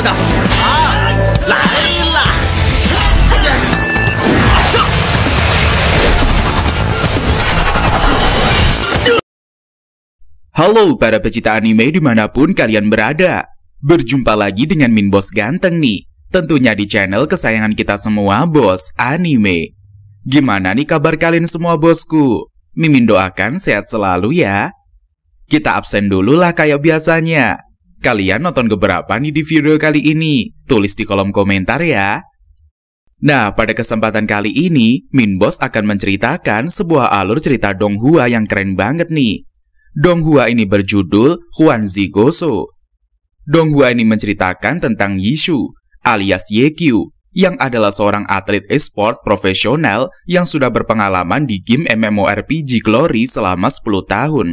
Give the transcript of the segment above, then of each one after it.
Ah, Halo para pecinta anime dimanapun kalian berada. Berjumpa lagi dengan Min Bos Ganteng nih. Tentunya di channel kesayangan kita semua, Bos Anime. Gimana nih kabar kalian semua bosku? Mimin doakan sehat selalu ya. Kita absen dulu lah kayak biasanya. Kalian nonton keberapa nih di video kali ini? Tulis di kolom komentar ya. Nah, pada kesempatan kali ini, Min Bos akan menceritakan sebuah alur cerita Dong Hua yang keren banget nih. Dong Hua ini berjudul Huanzi Goso. Hua ini menceritakan tentang Yishu alias Ye Yekyu yang adalah seorang atlet esport profesional yang sudah berpengalaman di game MMORPG Glory selama 10 tahun.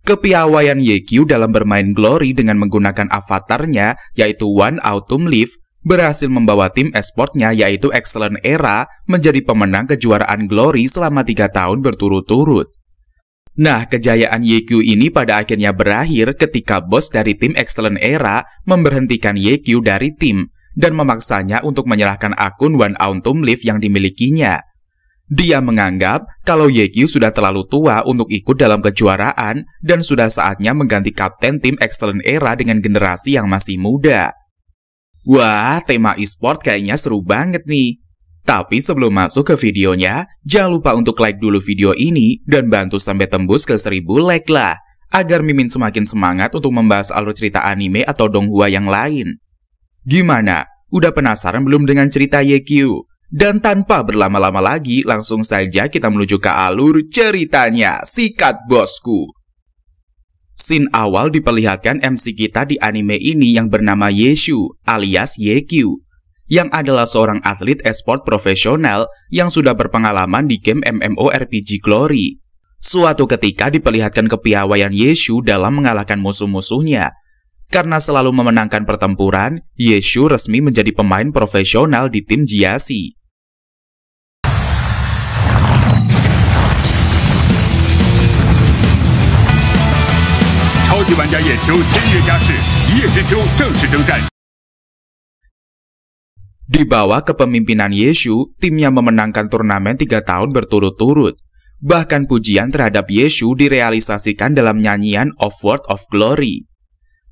Kepiawaian YQ dalam bermain Glory dengan menggunakan avatarnya yaitu One Autumn Leaf berhasil membawa tim esportnya yaitu Excellent Era menjadi pemenang kejuaraan Glory selama tiga tahun berturut-turut. Nah, kejayaan YQ ini pada akhirnya berakhir ketika bos dari tim Excellent Era memberhentikan YQ dari tim dan memaksanya untuk menyerahkan akun One Autumn Leaf yang dimilikinya. Dia menganggap kalau Yekyu sudah terlalu tua untuk ikut dalam kejuaraan dan sudah saatnya mengganti kapten tim Excellent Era dengan generasi yang masih muda. Wah, tema e-sport kayaknya seru banget nih. Tapi sebelum masuk ke videonya, jangan lupa untuk like dulu video ini dan bantu sampai tembus ke 1000 like lah, agar Mimin semakin semangat untuk membahas alur cerita anime atau donghua yang lain. Gimana? Udah penasaran belum dengan cerita Yekyu? Dan tanpa berlama-lama lagi, langsung saja kita menuju ke alur ceritanya, Sikat Bosku. Scene awal diperlihatkan MC kita di anime ini yang bernama Yeshu alias YQ, yang adalah seorang atlet esport profesional yang sudah berpengalaman di game MMORPG Glory. Suatu ketika diperlihatkan kepiawaian Yeshu dalam mengalahkan musuh-musuhnya, karena selalu memenangkan pertempuran, Yeshu resmi menjadi pemain profesional di tim Jiasi. Di bawah kepemimpinan Yeshu, timnya memenangkan turnamen tiga tahun berturut-turut. Bahkan pujian terhadap Yesu direalisasikan dalam nyanyian Of Word of Glory.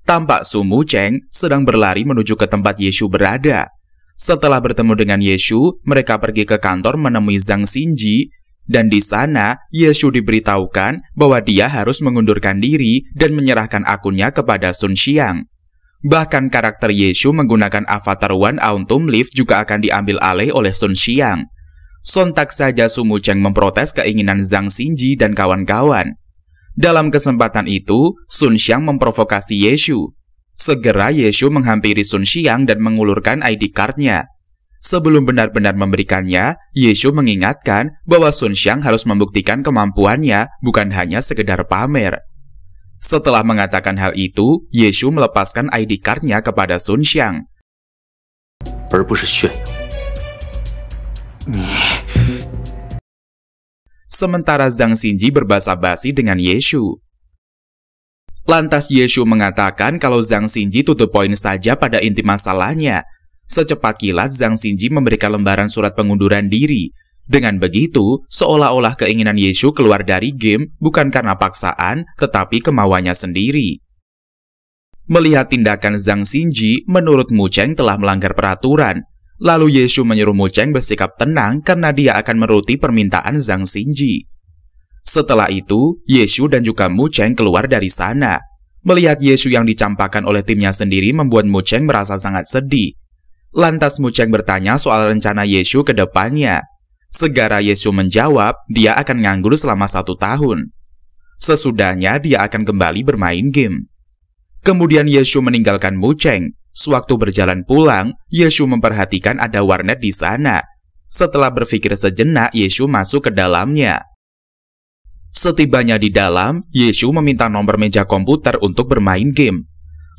Tampak Sumu Cheng sedang berlari menuju ke tempat Yesu berada. Setelah bertemu dengan Yesu, mereka pergi ke kantor menemui Zhang Xinji dan di sana, Yeshu diberitahukan bahwa dia harus mengundurkan diri dan menyerahkan akunnya kepada Sun Xiang. Bahkan karakter Yeshu menggunakan avatar One Autumn Leaf juga akan diambil alih oleh Sun Xiang. Sontak saja Sumu Cheng memprotes keinginan Zhang Xinji dan kawan-kawan. Dalam kesempatan itu, Sun Xiang memprovokasi Yeshu. Segera Yeshu menghampiri Sun Xiang dan mengulurkan ID card-nya. Sebelum benar-benar memberikannya, Yesus mengingatkan bahwa Sun Xiang harus membuktikan kemampuannya bukan hanya sekedar pamer. Setelah mengatakan hal itu, Yesus melepaskan ID card-nya kepada Sun Xiang. Sementara Zhang Xinji berbahasa basi dengan Yesus, Lantas Yesus mengatakan kalau Zhang Xinji tutup poin saja pada inti masalahnya, Secepat kilat Zhang Xinji memberikan lembaran surat pengunduran diri. Dengan begitu, seolah-olah keinginan Yeshu keluar dari game bukan karena paksaan, tetapi kemauannya sendiri. Melihat tindakan Zhang Xinji, menurut Mu Cheng telah melanggar peraturan. Lalu Yeshu menyuruh Mu Cheng bersikap tenang karena dia akan meruti permintaan Zhang Xinji. Setelah itu, Yeshu dan juga Mu Cheng keluar dari sana. Melihat Yeshu yang dicampakkan oleh timnya sendiri membuat Mu Cheng merasa sangat sedih. Lantas Muceng bertanya soal rencana Yesu ke depannya. Segera Yesu menjawab, dia akan nganggur selama satu tahun. Sesudahnya dia akan kembali bermain game. Kemudian Yesu meninggalkan Muceng. Sewaktu berjalan pulang, Yesu memperhatikan ada warnet di sana. Setelah berpikir sejenak, Yesu masuk ke dalamnya. Setibanya di dalam, Yesu meminta nomor meja komputer untuk bermain game.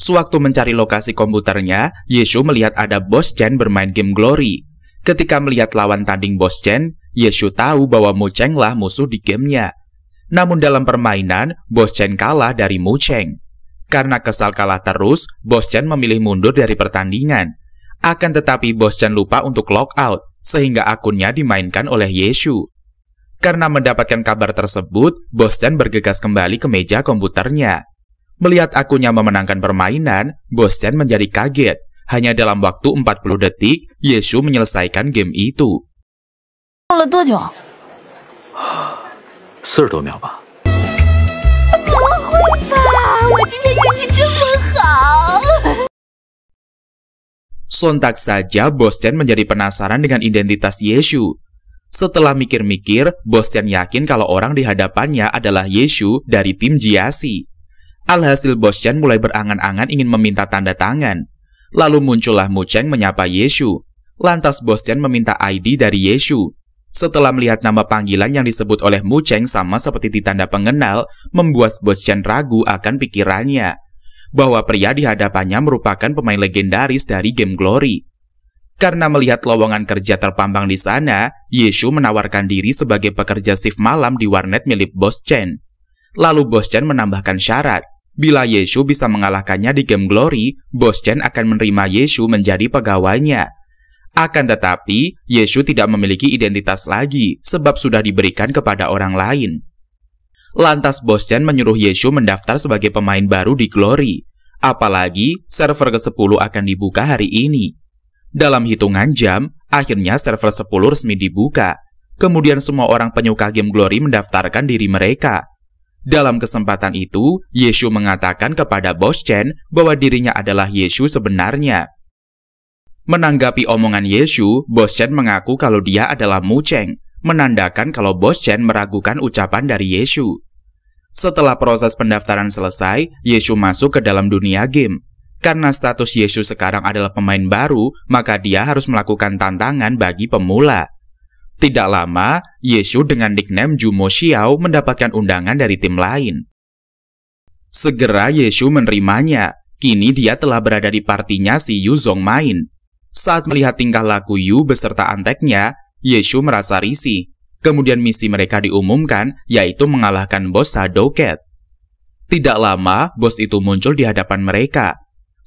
Sewaktu mencari lokasi komputernya, Yeshu melihat ada Bos Chen bermain game Glory. Ketika melihat lawan tanding Bos Chen, Yeshu tahu bahwa Mu Cheng lah musuh di gamenya. Namun dalam permainan, Bos Chen kalah dari Mu Cheng. Karena kesal kalah terus, Bos Chen memilih mundur dari pertandingan. Akan tetapi Bos Chen lupa untuk out, sehingga akunnya dimainkan oleh Yeshu. Karena mendapatkan kabar tersebut, Bos Chen bergegas kembali ke meja komputernya. Melihat akunya memenangkan permainan, Bosen menjadi kaget. Hanya dalam waktu 40 detik, Yesu menyelesaikan game itu. Sontak saja Bosjan menjadi penasaran dengan identitas Yesu. Setelah mikir-mikir, Bosjan yakin kalau orang di hadapannya adalah Yesu dari tim Jiasi. Alhasil Bos Chen mulai berangan-angan ingin meminta tanda tangan. Lalu muncullah Mu Cheng menyapa Yeshu. Lantas Bos Chen meminta ID dari Yeshu. Setelah melihat nama panggilan yang disebut oleh Mu Cheng sama seperti di tanda pengenal, membuat Bos Chen ragu akan pikirannya. Bahwa pria di hadapannya merupakan pemain legendaris dari game Glory. Karena melihat lowongan kerja terpampang di sana, Yeshu menawarkan diri sebagai pekerja shift malam di warnet milik Bos Chen. Lalu Bos Chen menambahkan syarat, Bila Yesu bisa mengalahkannya di game Glory, Bos Chen akan menerima Yesu menjadi pegawainya. Akan tetapi, Yesu tidak memiliki identitas lagi sebab sudah diberikan kepada orang lain. Lantas Bos Chen menyuruh Yesu mendaftar sebagai pemain baru di Glory. Apalagi, server ke-10 akan dibuka hari ini. Dalam hitungan jam, akhirnya server 10 resmi dibuka. Kemudian semua orang penyuka game Glory mendaftarkan diri mereka. Dalam kesempatan itu, Yeshu mengatakan kepada Bos Chen bahwa dirinya adalah Yeshu sebenarnya. Menanggapi omongan Yeshu, Bos Chen mengaku kalau dia adalah Mu Cheng, menandakan kalau Bos Chen meragukan ucapan dari Yeshu. Setelah proses pendaftaran selesai, Yeshu masuk ke dalam dunia game. Karena status Yesus sekarang adalah pemain baru, maka dia harus melakukan tantangan bagi pemula. Tidak lama, Yeshu dengan nickname Jumo Xiao mendapatkan undangan dari tim lain. Segera Yeshu menerimanya. Kini dia telah berada di partinya si Yu Zong main. Saat melihat tingkah laku Yu beserta anteknya, Yeshu merasa risih. Kemudian misi mereka diumumkan, yaitu mengalahkan bos Shadow Cat. Tidak lama, bos itu muncul di hadapan mereka.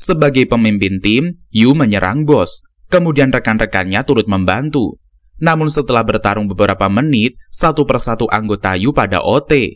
Sebagai pemimpin tim, Yu menyerang bos. Kemudian rekan-rekannya turut membantu. Namun setelah bertarung beberapa menit, satu persatu anggota Yu pada OT.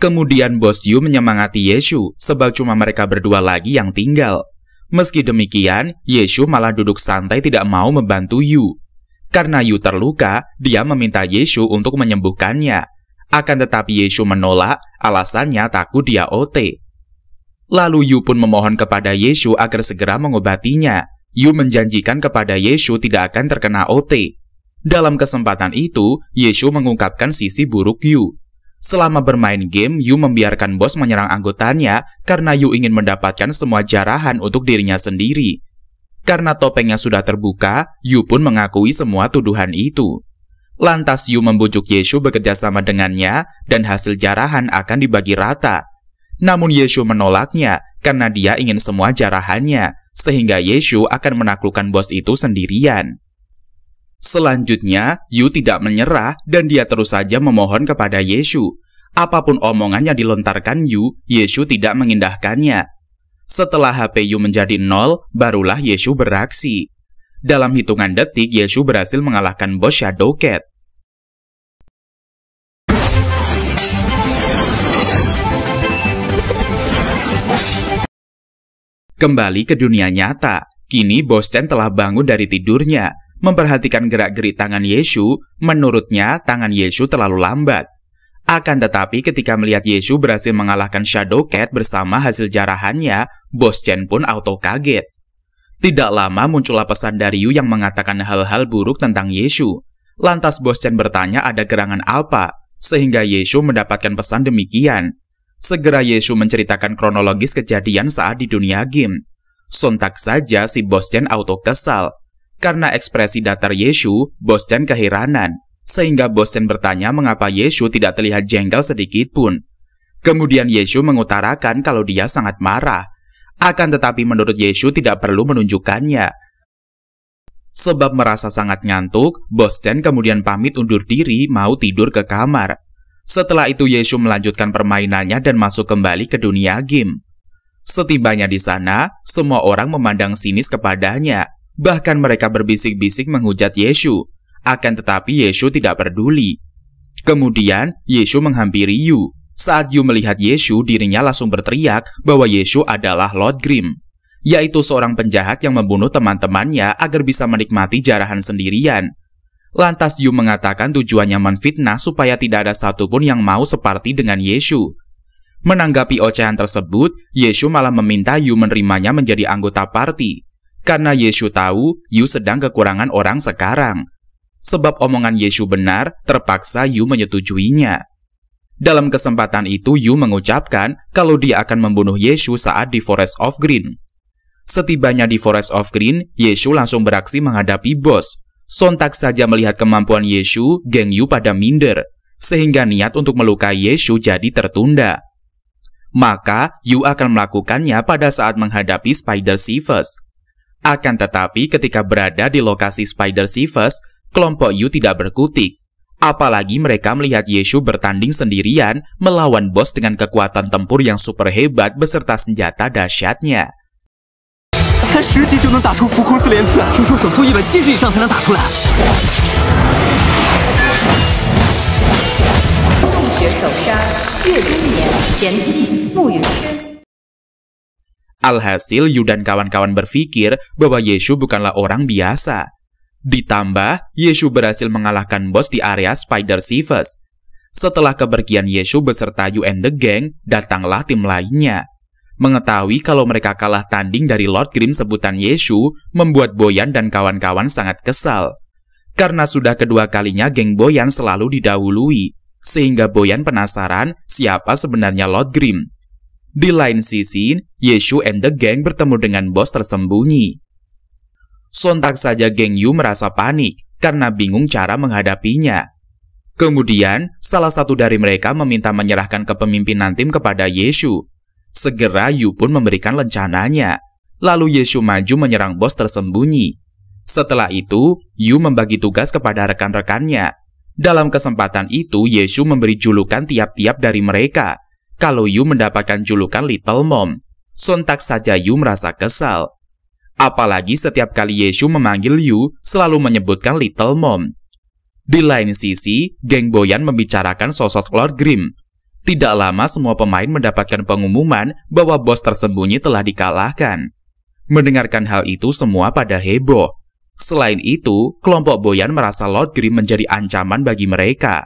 Kemudian bos Yu menyemangati Yeshu sebab cuma mereka berdua lagi yang tinggal. Meski demikian, Yeshu malah duduk santai tidak mau membantu Yu. Karena Yu terluka, dia meminta Yeshu untuk menyembuhkannya. Akan tetapi Yesus menolak, alasannya takut dia OT. Lalu Yu pun memohon kepada Yesus agar segera mengobatinya. Yu menjanjikan kepada Yesus tidak akan terkena OT. Dalam kesempatan itu, Yesus mengungkapkan sisi buruk Yu. Selama bermain game, Yu membiarkan bos menyerang anggotanya karena Yu ingin mendapatkan semua jarahan untuk dirinya sendiri. Karena topengnya sudah terbuka, Yu pun mengakui semua tuduhan itu. Lantas Yu membujuk Yesu bekerja sama dengannya dan hasil jarahan akan dibagi rata. Namun Yesu menolaknya karena dia ingin semua jarahannya, sehingga Yesu akan menaklukkan bos itu sendirian. Selanjutnya, Yu tidak menyerah dan dia terus saja memohon kepada Yesu. Apapun omongannya dilontarkan Yu, Yesu tidak mengindahkannya. Setelah HP Yu menjadi nol, barulah Yesu beraksi. Dalam hitungan detik, Yesu berhasil mengalahkan bos Shadow Cat. Kembali ke dunia nyata, kini Bosten telah bangun dari tidurnya. Memperhatikan gerak-gerik tangan Yesu, menurutnya tangan Yesu terlalu lambat. Akan tetapi ketika melihat Yesu berhasil mengalahkan Shadow Cat bersama hasil jarahannya, Chen pun auto kaget. Tidak lama muncullah pesan dari Yu yang mengatakan hal-hal buruk tentang Yesu. Lantas Boschen bertanya ada gerangan apa, sehingga Yesu mendapatkan pesan demikian. Segera Yesu menceritakan kronologis kejadian saat di dunia game. Sontak saja si Chen auto kesal. Karena ekspresi datar Bos Chen keheranan. Sehingga Chen bertanya mengapa Yesu tidak terlihat jengkel sedikitpun. Kemudian Yesu mengutarakan kalau dia sangat marah. Akan tetapi menurut Yesu tidak perlu menunjukkannya. Sebab merasa sangat ngantuk, Chen kemudian pamit undur diri mau tidur ke kamar. Setelah itu Yesus melanjutkan permainannya dan masuk kembali ke dunia game. Setibanya di sana, semua orang memandang sinis kepadanya. Bahkan mereka berbisik-bisik menghujat Yesus. Akan tetapi Yesus tidak peduli. Kemudian, Yesus menghampiri Yu. Saat Yu melihat Yesus, dirinya langsung berteriak bahwa Yesus adalah Lord Grim, yaitu seorang penjahat yang membunuh teman-temannya agar bisa menikmati jarahan sendirian. Lantas Yu mengatakan tujuannya menfitnah supaya tidak ada satupun yang mau seperti dengan Yesu. Menanggapi ocehan tersebut, Yesu malah meminta Yu menerimanya menjadi anggota parti. Karena Yesu tahu, Yu sedang kekurangan orang sekarang. Sebab omongan Yesu benar, terpaksa Yu menyetujuinya. Dalam kesempatan itu, Yu mengucapkan kalau dia akan membunuh Yesu saat di Forest of Green. Setibanya di Forest of Green, Yesu langsung beraksi menghadapi bos sontak saja melihat kemampuan Yesu, geng Yu pada minder, sehingga niat untuk melukai Yesu jadi tertunda. Maka, Yu akan melakukannya pada saat menghadapi Spider Sivers. Akan tetapi ketika berada di lokasi Spider Sivers, kelompok Yu tidak berkutik. Apalagi mereka melihat Yesu bertanding sendirian melawan bos dengan kekuatan tempur yang super hebat beserta senjata dahsyatnya. Alhasil, Yu dan kawan-kawan berpikir bahwa Yeshu bukanlah orang biasa. Ditambah, Yeshu berhasil mengalahkan bos di area Spider Sivers. Setelah kepergian Yeshu beserta Yu and the Gang, datanglah tim lainnya. Mengetahui kalau mereka kalah tanding dari Lord Grim sebutan Yeshu membuat Boyan dan kawan-kawan sangat kesal. Karena sudah kedua kalinya geng Boyan selalu didahului, sehingga Boyan penasaran siapa sebenarnya Lord Grim. Di lain sisi, Yeshu and the gang bertemu dengan bos tersembunyi. Sontak saja geng Yu merasa panik karena bingung cara menghadapinya. Kemudian, salah satu dari mereka meminta menyerahkan kepemimpinan tim kepada Yeshu Segera Yu pun memberikan lencananya. Lalu Yeshu maju menyerang bos tersembunyi. Setelah itu, Yu membagi tugas kepada rekan-rekannya. Dalam kesempatan itu, Yeshu memberi julukan tiap-tiap dari mereka. Kalau Yu mendapatkan julukan Little Mom, sontak saja Yu merasa kesal. Apalagi setiap kali Yeshu memanggil Yu, selalu menyebutkan Little Mom. Di lain sisi, geng Boyan membicarakan sosok Lord Grim. Tidak lama semua pemain mendapatkan pengumuman bahwa bos tersembunyi telah dikalahkan. Mendengarkan hal itu semua pada heboh. Selain itu, kelompok Boyan merasa Lord Grim menjadi ancaman bagi mereka.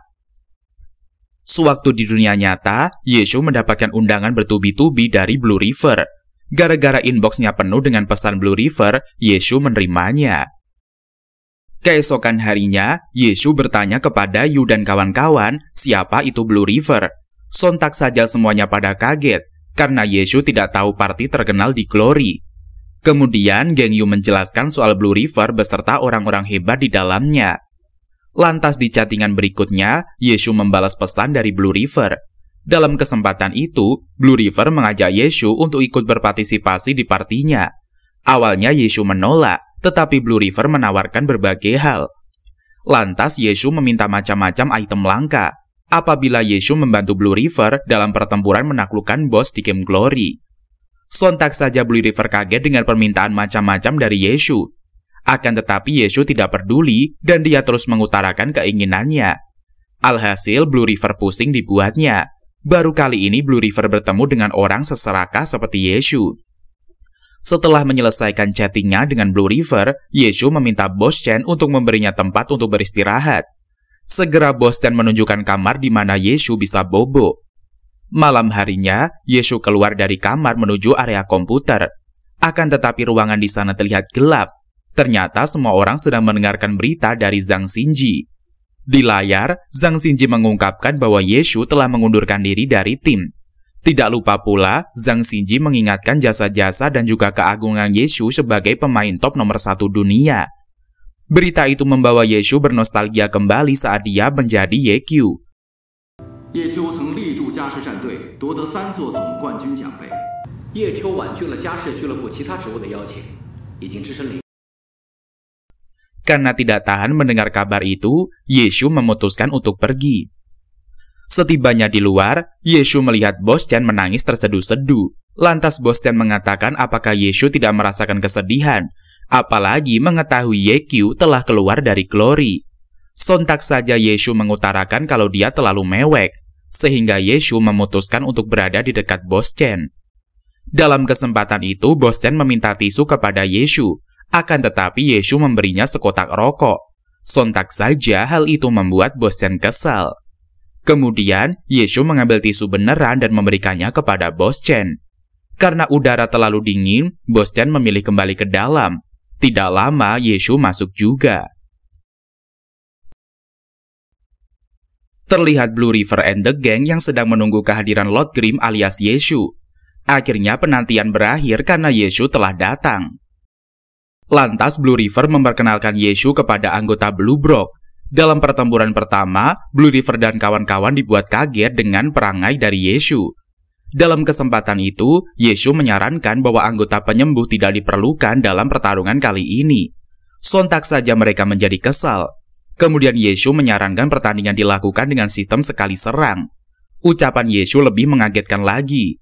Sewaktu di dunia nyata, Yeshu mendapatkan undangan bertubi-tubi dari Blue River. Gara-gara inboxnya penuh dengan pesan Blue River, Yeshu menerimanya. Keesokan harinya, Yesu bertanya kepada Yu dan kawan-kawan siapa itu Blue River. Sontak saja semuanya pada kaget karena Yeshu tidak tahu parti terkenal di Glory. Kemudian Geng Yu menjelaskan soal Blue River beserta orang-orang hebat di dalamnya. Lantas di chattingan berikutnya, Yeshu membalas pesan dari Blue River. Dalam kesempatan itu, Blue River mengajak Yeshu untuk ikut berpartisipasi di partinya. Awalnya Yeshu menolak, tetapi Blue River menawarkan berbagai hal. Lantas Yeshu meminta macam-macam item langka, apabila Yeshu membantu Blue River dalam pertempuran menaklukkan bos di game Glory. Sontak saja Blue River kaget dengan permintaan macam-macam dari Yeshu. Akan tetapi Yeshu tidak peduli dan dia terus mengutarakan keinginannya. Alhasil Blue River pusing dibuatnya. Baru kali ini Blue River bertemu dengan orang seserakah seperti Yeshu. Setelah menyelesaikan chattingnya dengan Blue River, Yeshu meminta bos Chen untuk memberinya tempat untuk beristirahat. Segera Boston menunjukkan kamar di mana Yesu bisa bobo. Malam harinya, Yesu keluar dari kamar menuju area komputer. Akan tetapi ruangan di sana terlihat gelap. Ternyata semua orang sedang mendengarkan berita dari Zhang Xinji. Di layar, Zhang Xinji mengungkapkan bahwa Yesu telah mengundurkan diri dari tim. Tidak lupa pula, Zhang Xinji mengingatkan jasa-jasa dan juga keagungan Yesu sebagai pemain top nomor satu dunia. Berita itu membawa Yesu bernostalgia kembali saat dia menjadi YQ. Yeshu Karena tidak tahan mendengar kabar itu, Yesu memutuskan untuk pergi. Setibanya di luar, Yesu melihat Bos Chan menangis terseduh-seduh. Lantas Bos Chan mengatakan apakah Yesu tidak merasakan kesedihan, apalagi mengetahui YQ telah keluar dari Glory. Sontak saja Yesu mengutarakan kalau dia terlalu mewek, sehingga Yesu memutuskan untuk berada di dekat Bos Chen. Dalam kesempatan itu, Bos Chen meminta tisu kepada Yesu, akan tetapi Yesu memberinya sekotak rokok. Sontak saja hal itu membuat Bos Chen kesal. Kemudian, Yesu mengambil tisu beneran dan memberikannya kepada Bos Chen. Karena udara terlalu dingin, Bos Chen memilih kembali ke dalam, tidak lama Yesus masuk juga. Terlihat Blue River and the Gang yang sedang menunggu kehadiran Lord Grim alias Yesu. Akhirnya penantian berakhir karena Yesu telah datang. Lantas Blue River memperkenalkan Yesu kepada anggota Blue Brock. Dalam pertempuran pertama, Blue River dan kawan-kawan dibuat kaget dengan perangai dari Yesu. Dalam kesempatan itu, Yesus menyarankan bahwa anggota penyembuh tidak diperlukan dalam pertarungan kali ini. Sontak saja mereka menjadi kesal. Kemudian Yesus menyarankan pertandingan dilakukan dengan sistem sekali serang. Ucapan Yesus lebih mengagetkan lagi.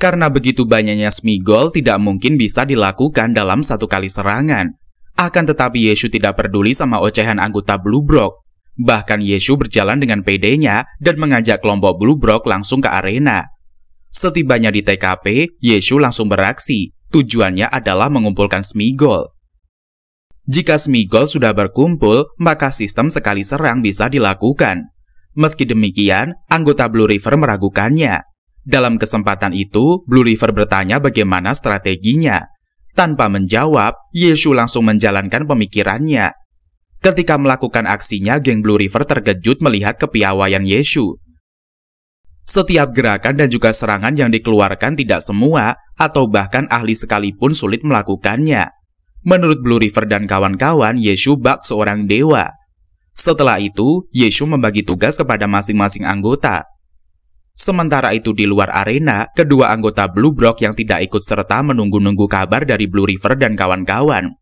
Karena begitu banyaknya smigol tidak mungkin bisa dilakukan dalam satu kali serangan. Akan tetapi Yesus tidak peduli sama ocehan anggota Blue Brock. Bahkan Yesu berjalan dengan pedenya dan mengajak kelompok Bluebrok langsung ke arena. Setibanya di TKP, Yesu langsung beraksi. Tujuannya adalah mengumpulkan Smigol. Jika Smigol sudah berkumpul, maka sistem sekali serang bisa dilakukan. Meski demikian, anggota Blue River meragukannya. Dalam kesempatan itu, Blue River bertanya bagaimana strateginya. Tanpa menjawab, Yesu langsung menjalankan pemikirannya. Ketika melakukan aksinya, geng Blue River terkejut melihat kepiawaian Yeshu. Setiap gerakan dan juga serangan yang dikeluarkan tidak semua atau bahkan ahli sekalipun sulit melakukannya. Menurut Blue River dan kawan-kawan, Yeshu bak seorang dewa. Setelah itu, Yeshu membagi tugas kepada masing-masing anggota. Sementara itu di luar arena, kedua anggota Blue Brock yang tidak ikut serta menunggu-nunggu kabar dari Blue River dan kawan-kawan.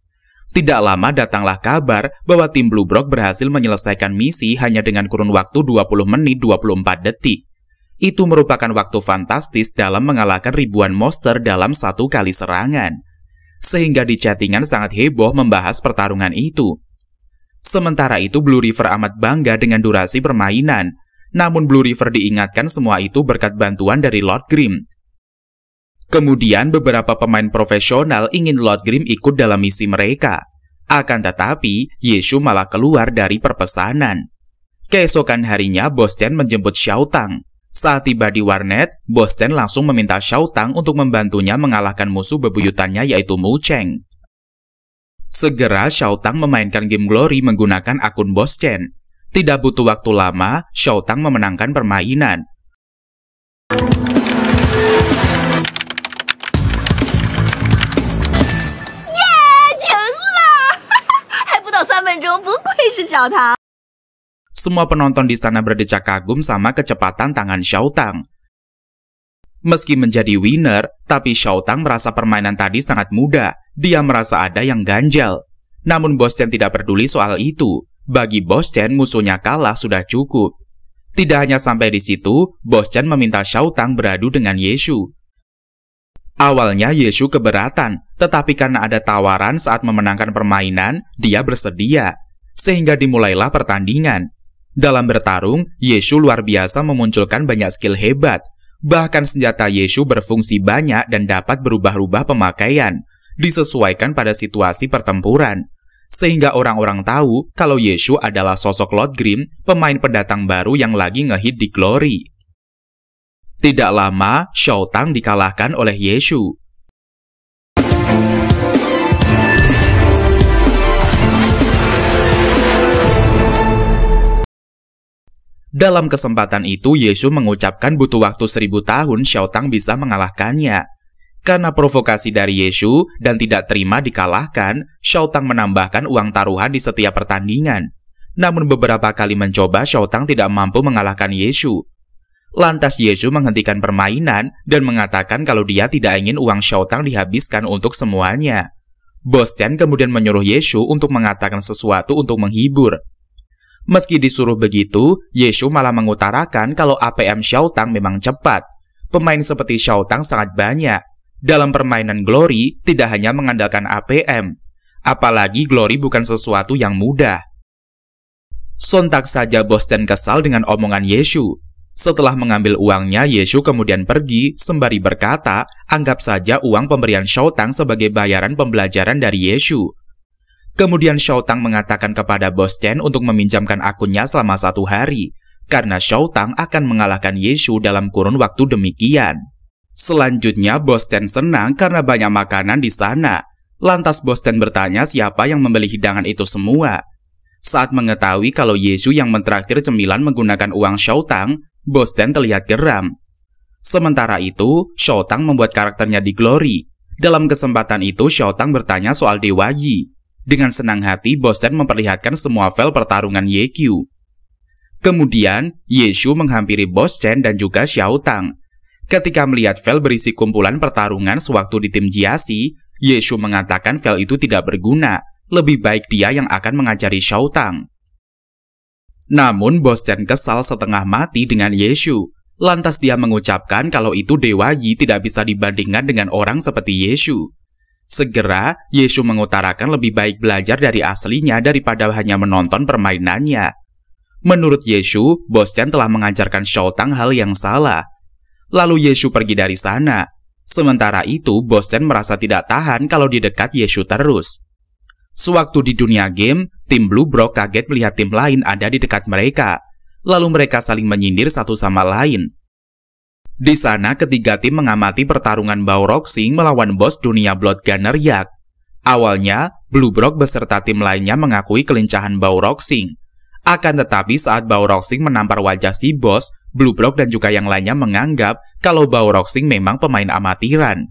Tidak lama datanglah kabar bahwa tim Blue Brock berhasil menyelesaikan misi hanya dengan kurun waktu 20 menit 24 detik. Itu merupakan waktu fantastis dalam mengalahkan ribuan monster dalam satu kali serangan. Sehingga di chattingan sangat heboh membahas pertarungan itu. Sementara itu Blue River amat bangga dengan durasi permainan. Namun Blue River diingatkan semua itu berkat bantuan dari Lord Grimm, Kemudian beberapa pemain profesional ingin Lord Grim ikut dalam misi mereka. Akan tetapi, Yeshu malah keluar dari perpesanan. Keesokan harinya, Bos menjemput Xiao Tang. Saat tiba di warnet, Bos langsung meminta Xiao Tang untuk membantunya mengalahkan musuh bebuyutannya yaitu Mu Cheng. Segera Xiao Tang memainkan game Glory menggunakan akun Bos Tidak butuh waktu lama, Xiao Tang memenangkan permainan. 不愧是小唐。Semua penonton di sana berdecak kagum sama kecepatan tangan Xiao Tang. Meski menjadi winner, tapi Xiao Tang merasa permainan tadi sangat mudah. Dia merasa ada yang ganjal. Namun Bos Chen tidak peduli soal itu. Bagi Bos Chen, musuhnya kalah sudah cukup. Tidak hanya sampai di situ, Bos Chen meminta Xiao Tang beradu dengan Yeshu. Awalnya Yeshu keberatan, tetapi karena ada tawaran saat memenangkan permainan, dia bersedia sehingga dimulailah pertandingan. Dalam bertarung, Yesu luar biasa memunculkan banyak skill hebat. Bahkan senjata Yesu berfungsi banyak dan dapat berubah-ubah pemakaian, disesuaikan pada situasi pertempuran. Sehingga orang-orang tahu kalau Yesu adalah sosok Lord Grim, pemain pendatang baru yang lagi ngehit di Glory. Tidak lama, Shao Tang dikalahkan oleh Yeshu. Dalam kesempatan itu, Yesus mengucapkan butuh waktu seribu tahun Xiaotang bisa mengalahkannya. Karena provokasi dari Yesus dan tidak terima dikalahkan, Xiaotang menambahkan uang taruhan di setiap pertandingan. Namun beberapa kali mencoba, Xiaotang tidak mampu mengalahkan Yesus. Lantas Yesus menghentikan permainan dan mengatakan kalau dia tidak ingin uang Xiaotang dihabiskan untuk semuanya. Bostian kemudian menyuruh Yesus untuk mengatakan sesuatu untuk menghibur, Meski disuruh begitu, Yeshu malah mengutarakan kalau APM Xiaotang memang cepat. Pemain seperti Xiaotang sangat banyak. Dalam permainan Glory, tidak hanya mengandalkan APM. Apalagi Glory bukan sesuatu yang mudah. Sontak saja Boston kesal dengan omongan Yeshu. Setelah mengambil uangnya, Yeshu kemudian pergi sembari berkata, anggap saja uang pemberian Xiaotang sebagai bayaran pembelajaran dari Yeshu. Kemudian Xiao Tang mengatakan kepada Bos Chen untuk meminjamkan akunnya selama satu hari, karena Xiao Tang akan mengalahkan Yeshu dalam kurun waktu demikian. Selanjutnya, Bos Chen senang karena banyak makanan di sana. Lantas Bos Chen bertanya siapa yang membeli hidangan itu semua. Saat mengetahui kalau Yeshu yang mentraktir cemilan menggunakan uang Xiao Tang, Bos Chen terlihat geram. Sementara itu, Xiao Tang membuat karakternya di Glory. Dalam kesempatan itu, Xiao Tang bertanya soal Dewa Yi. Dengan senang hati, Bosen memperlihatkan semua file pertarungan Ye YQ. Kemudian, Yeshu menghampiri Bosen dan juga Xiao Tang. Ketika melihat file berisi kumpulan pertarungan sewaktu di tim Jiasi, Yeshu mengatakan file itu tidak berguna, lebih baik dia yang akan mengajari Xiao Tang. Namun, Bosen kesal setengah mati dengan Yeshu. Lantas dia mengucapkan kalau itu Dewa Yi tidak bisa dibandingkan dengan orang seperti Yeshu. Segera, Yesu mengutarakan lebih baik belajar dari aslinya daripada hanya menonton permainannya. Menurut Yesu, Boschen telah mengajarkan Shaotang hal yang salah. Lalu Yesu pergi dari sana. Sementara itu, Boschen merasa tidak tahan kalau di dekat Yesu terus. Sewaktu di dunia game, tim Blue Bro kaget melihat tim lain ada di dekat mereka. Lalu mereka saling menyindir satu sama lain. Di sana ketiga tim mengamati pertarungan Balroxing melawan bos dunia Blood Gunner Yak. Awalnya, Blue Bluebrock beserta tim lainnya mengakui kelincahan Balroxing. Akan tetapi saat Balroxing menampar wajah si bos, Blue Bluebrock dan juga yang lainnya menganggap kalau Balroxing memang pemain amatiran.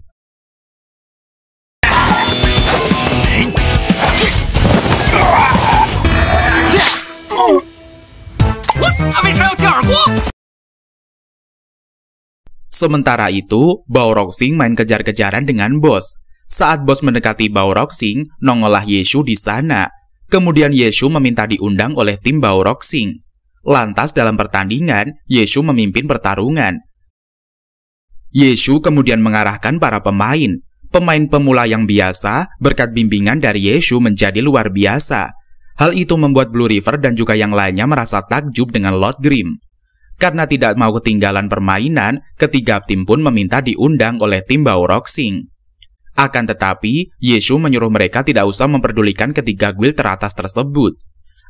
Sementara itu, Baorok Singh main kejar-kejaran dengan bos. Saat bos mendekati Baorok Singh, nongolah Yeshu di sana. Kemudian Yeshu meminta diundang oleh tim Baorok Singh. Lantas dalam pertandingan, Yeshu memimpin pertarungan. Yeshu kemudian mengarahkan para pemain. Pemain pemula yang biasa, berkat bimbingan dari Yeshu menjadi luar biasa. Hal itu membuat Blue River dan juga yang lainnya merasa takjub dengan Lord Grimm. Karena tidak mau ketinggalan permainan, ketiga tim pun meminta diundang oleh tim Bauroxing. Akan tetapi, Yesu menyuruh mereka tidak usah memperdulikan ketiga guild teratas tersebut.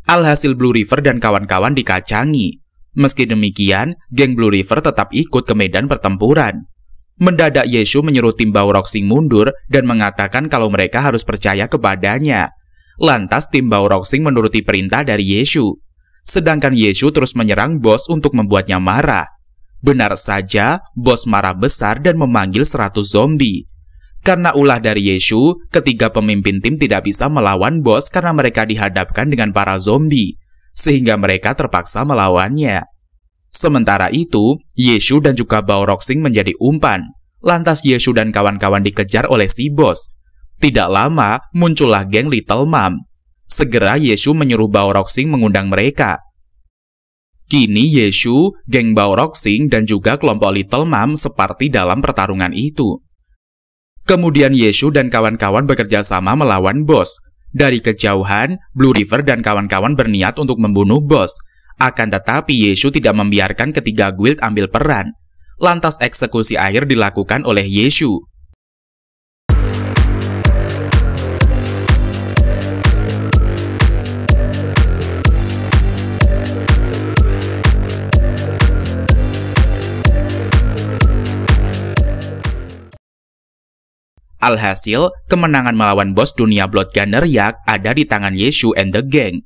Alhasil Blue River dan kawan-kawan dikacangi. Meski demikian, geng Blue River tetap ikut ke medan pertempuran. Mendadak Yesu menyuruh tim Bauroxing mundur dan mengatakan kalau mereka harus percaya kepadanya. Lantas tim Bauroxing menuruti perintah dari Yesu. Sedangkan Yesu terus menyerang bos untuk membuatnya marah. Benar saja, bos marah besar dan memanggil 100 zombie. Karena ulah dari Yesu, ketiga pemimpin tim tidak bisa melawan bos karena mereka dihadapkan dengan para zombie, sehingga mereka terpaksa melawannya. Sementara itu, Yesu dan juga Bao Roxing menjadi umpan. Lantas Yesu dan kawan-kawan dikejar oleh si bos. Tidak lama, muncullah geng Little Mom segera Yesu menyuruh Baorok Roxing mengundang mereka. Kini Yesu, geng Baorok Roxing dan juga kelompok Little Mom seperti dalam pertarungan itu. Kemudian Yesu dan kawan-kawan bekerja sama melawan bos. Dari kejauhan, Blue River dan kawan-kawan berniat untuk membunuh bos. Akan tetapi Yesu tidak membiarkan ketiga guild ambil peran. Lantas eksekusi air dilakukan oleh Yesu. Alhasil, kemenangan melawan bos dunia Blood Gunner Yak ada di tangan Yeshu and the gang.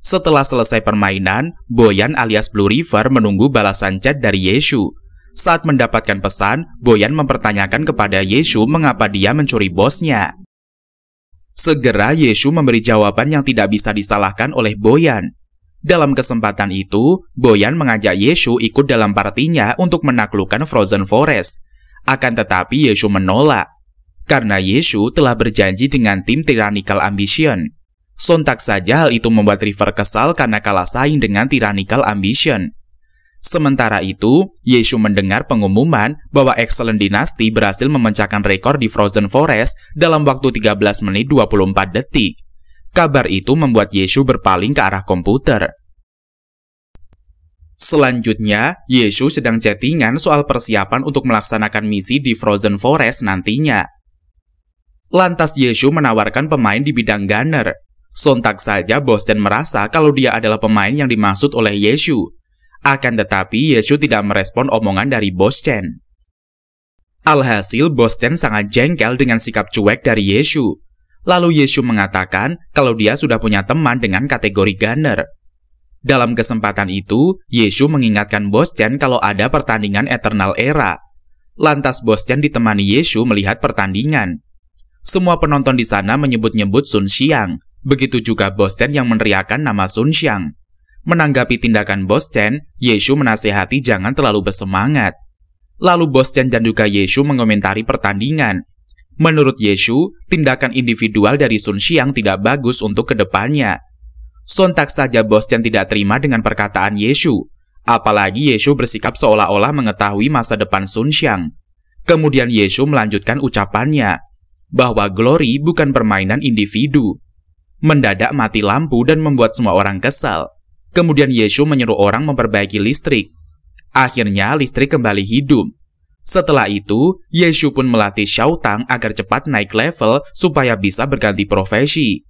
Setelah selesai permainan, Boyan alias Blue River menunggu balasan chat dari Yeshu. Saat mendapatkan pesan, Boyan mempertanyakan kepada Yeshu mengapa dia mencuri bosnya. Segera Yeshu memberi jawaban yang tidak bisa disalahkan oleh Boyan. Dalam kesempatan itu, Boyan mengajak Yeshu ikut dalam partinya untuk menaklukkan Frozen Forest. Akan tetapi Yeshu menolak. Karena Yesu telah berjanji dengan tim Tyrannical Ambition. Sontak saja hal itu membuat River kesal karena kalah saing dengan Tyrannical Ambition. Sementara itu, Yesu mendengar pengumuman bahwa Excellent Dynasty berhasil memecahkan rekor di Frozen Forest dalam waktu 13 menit 24 detik. Kabar itu membuat Yesu berpaling ke arah komputer. Selanjutnya, Yesu sedang chattingan soal persiapan untuk melaksanakan misi di Frozen Forest nantinya. Lantas Yeshu menawarkan pemain di bidang gunner. Sontak saja Boston merasa kalau dia adalah pemain yang dimaksud oleh Yeshu. Akan tetapi Yeshu tidak merespon omongan dari Boston. Alhasil Boston sangat jengkel dengan sikap cuek dari Yeshu. Lalu Yeshu mengatakan kalau dia sudah punya teman dengan kategori gunner. Dalam kesempatan itu, Yeshu mengingatkan Boston kalau ada pertandingan Eternal Era. Lantas Boston ditemani Yeshu melihat pertandingan. Semua penonton di sana menyebut-nyebut Sun Xiang. Begitu juga Bos Chen yang meneriakkan nama Sun Xiang. Menanggapi tindakan Bos Chen, Yeshu menasehati jangan terlalu bersemangat. Lalu Bos Chen dan juga Yeshu mengomentari pertandingan. Menurut Yeshu, tindakan individual dari Sun Xiang tidak bagus untuk kedepannya. Sontak saja Bos Chen tidak terima dengan perkataan Yeshu. Apalagi Yeshu bersikap seolah-olah mengetahui masa depan Sun Xiang. Kemudian Yeshu melanjutkan ucapannya bahwa glory bukan permainan individu. Mendadak mati lampu dan membuat semua orang kesal. Kemudian Yesus menyuruh orang memperbaiki listrik. Akhirnya listrik kembali hidup. Setelah itu, Yesus pun melatih Tang agar cepat naik level supaya bisa berganti profesi.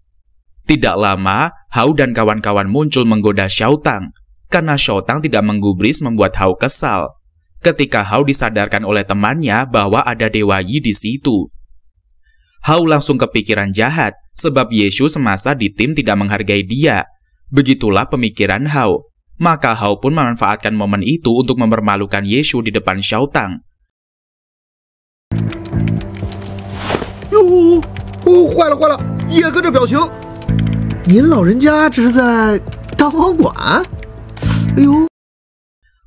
Tidak lama, Hao dan kawan-kawan muncul menggoda Tang, karena Tang tidak menggubris membuat Hao kesal. Ketika Hao disadarkan oleh temannya bahwa ada Dewa Yi di situ, Hau langsung kepikiran jahat, sebab Yesus semasa di tim tidak menghargai dia. Begitulah pemikiran Hau. Maka Hau pun memanfaatkan momen itu untuk mempermalukan Yesus di depan Xiaotang. Oh, Tang.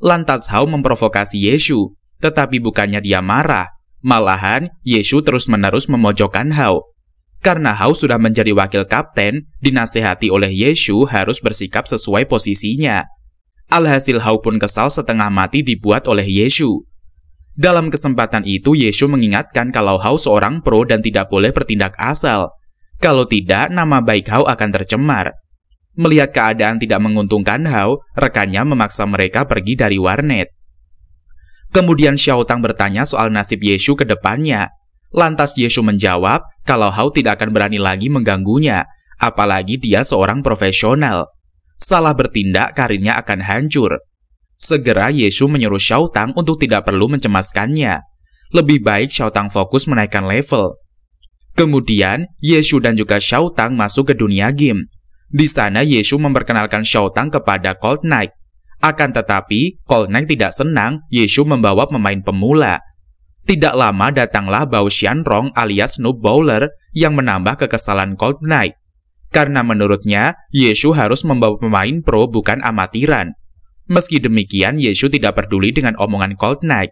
Lantas Hau memprovokasi Yesus, tetapi bukannya dia marah, Malahan, Yesus terus-menerus memojokkan Hao. Karena Hao sudah menjadi wakil kapten, dinasehati oleh Yesus harus bersikap sesuai posisinya. Alhasil Hao pun kesal setengah mati dibuat oleh Yesus Dalam kesempatan itu, Yesus mengingatkan kalau Hao seorang pro dan tidak boleh bertindak asal. Kalau tidak, nama baik Hao akan tercemar. Melihat keadaan tidak menguntungkan Hao, rekannya memaksa mereka pergi dari warnet. Kemudian Xiaotang bertanya soal nasib Yesu ke depannya. Lantas Yesu menjawab kalau Hao tidak akan berani lagi mengganggunya, apalagi dia seorang profesional. Salah bertindak karirnya akan hancur. Segera Yesu menyuruh Xiaotang untuk tidak perlu mencemaskannya. Lebih baik Xiaotang fokus menaikkan level. Kemudian, Yesu dan juga Xiaotang masuk ke dunia game. Di sana Yesu memperkenalkan Xiaotang kepada Cold Knight, akan tetapi, Kolnek tidak senang Yeshu membawa pemain pemula. Tidak lama datanglah Bao Xianrong alias Noob Bowler yang menambah kekesalan Cold Knight Karena menurutnya, Yeshu harus membawa pemain pro bukan amatiran. Meski demikian, Yeshu tidak peduli dengan omongan Cold Knight.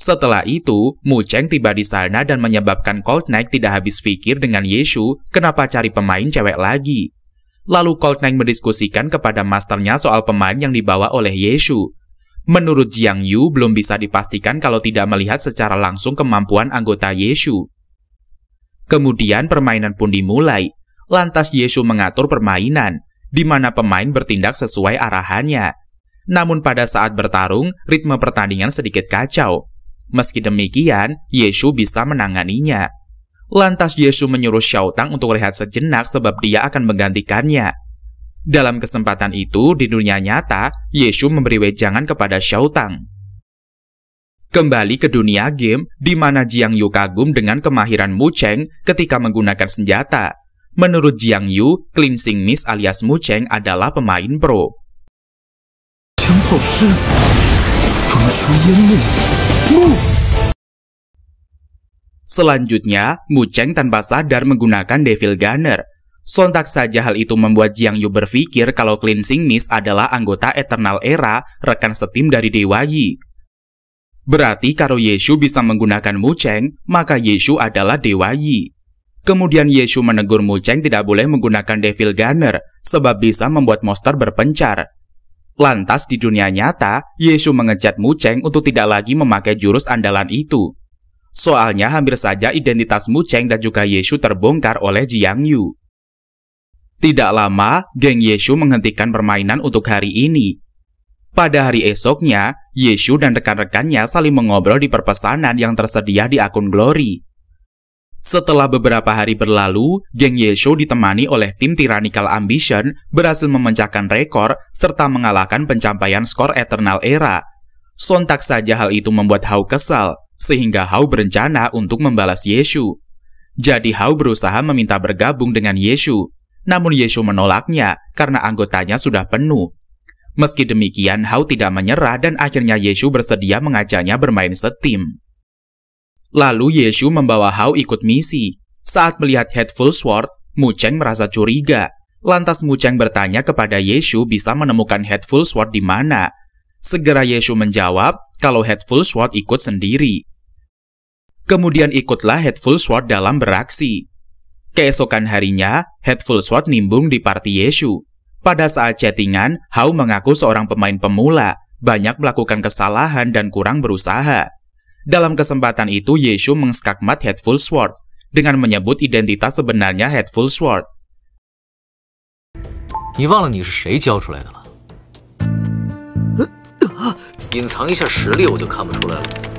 Setelah itu, Mu Cheng tiba di sana dan menyebabkan Cold Knight tidak habis pikir dengan Yeshu kenapa cari pemain cewek lagi. Lalu Colt Koltneng mendiskusikan kepada masternya soal pemain yang dibawa oleh Yeshu. Menurut Jiang Yu, belum bisa dipastikan kalau tidak melihat secara langsung kemampuan anggota Yeshu. Kemudian permainan pun dimulai. Lantas Yeshu mengatur permainan, di mana pemain bertindak sesuai arahannya. Namun pada saat bertarung, ritme pertandingan sedikit kacau. Meski demikian, Yeshu bisa menanganinya. Lantas Yesus menyuruh Tang untuk rehat sejenak sebab dia akan menggantikannya. Dalam kesempatan itu, di dunia nyata, Yesus memberi wejangan kepada Tang. Kembali ke dunia game, di mana Jiang Yu kagum dengan kemahiran Mu Cheng ketika menggunakan senjata. Menurut Jiang Yu, Cleansing Miss alias Mu Cheng adalah pemain pro. Selanjutnya, Mu Cheng tanpa sadar menggunakan Devil Gunner. Sontak saja hal itu membuat Jiang Yu berpikir kalau Cleansing Mist adalah anggota Eternal Era, rekan setim dari Dewa Yi. Berarti kalau Yeshu bisa menggunakan Mu Cheng, maka Yeshu adalah Dewa Yi. Kemudian Yeshu menegur Mu Cheng tidak boleh menggunakan Devil Gunner, sebab bisa membuat monster berpencar. Lantas di dunia nyata, Yeshu mengejat Mu Cheng untuk tidak lagi memakai jurus andalan itu. Soalnya hampir saja identitas Mu Cheng dan juga Yeshu terbongkar oleh Jiang Yu. Tidak lama, geng Yeshu menghentikan permainan untuk hari ini. Pada hari esoknya, Yeshu dan rekan-rekannya saling mengobrol di perpesanan yang tersedia di akun Glory. Setelah beberapa hari berlalu, geng Yeshu ditemani oleh tim Tyrannical Ambition berhasil memecahkan rekor serta mengalahkan pencapaian skor Eternal Era. Sontak saja hal itu membuat Hau kesal sehingga Hao berencana untuk membalas Yesu. Jadi Hao berusaha meminta bergabung dengan Yesu, namun Yesu menolaknya karena anggotanya sudah penuh. Meski demikian, Hao tidak menyerah dan akhirnya Yesu bersedia mengajaknya bermain setim. Lalu Yesu membawa Hao ikut misi. Saat melihat Headful Sword, Mucheng merasa curiga. Lantas Mucheng bertanya kepada Yesu bisa menemukan Headful Sword di mana. Segera Yesu menjawab kalau Headful Sword ikut sendiri. Kemudian ikutlah Headful Sword dalam beraksi. Keesokan harinya, Headful Sword nimbung di party Yeshu. Pada saat chattingan, Hao mengaku seorang pemain pemula, banyak melakukan kesalahan dan kurang berusaha. Dalam kesempatan itu, Yeshu mengskakmat Headful Sword dengan menyebut identitas sebenarnya Headful Sword. 你忘了你是谁教出来的了？隐藏一下实力我就看不出来了。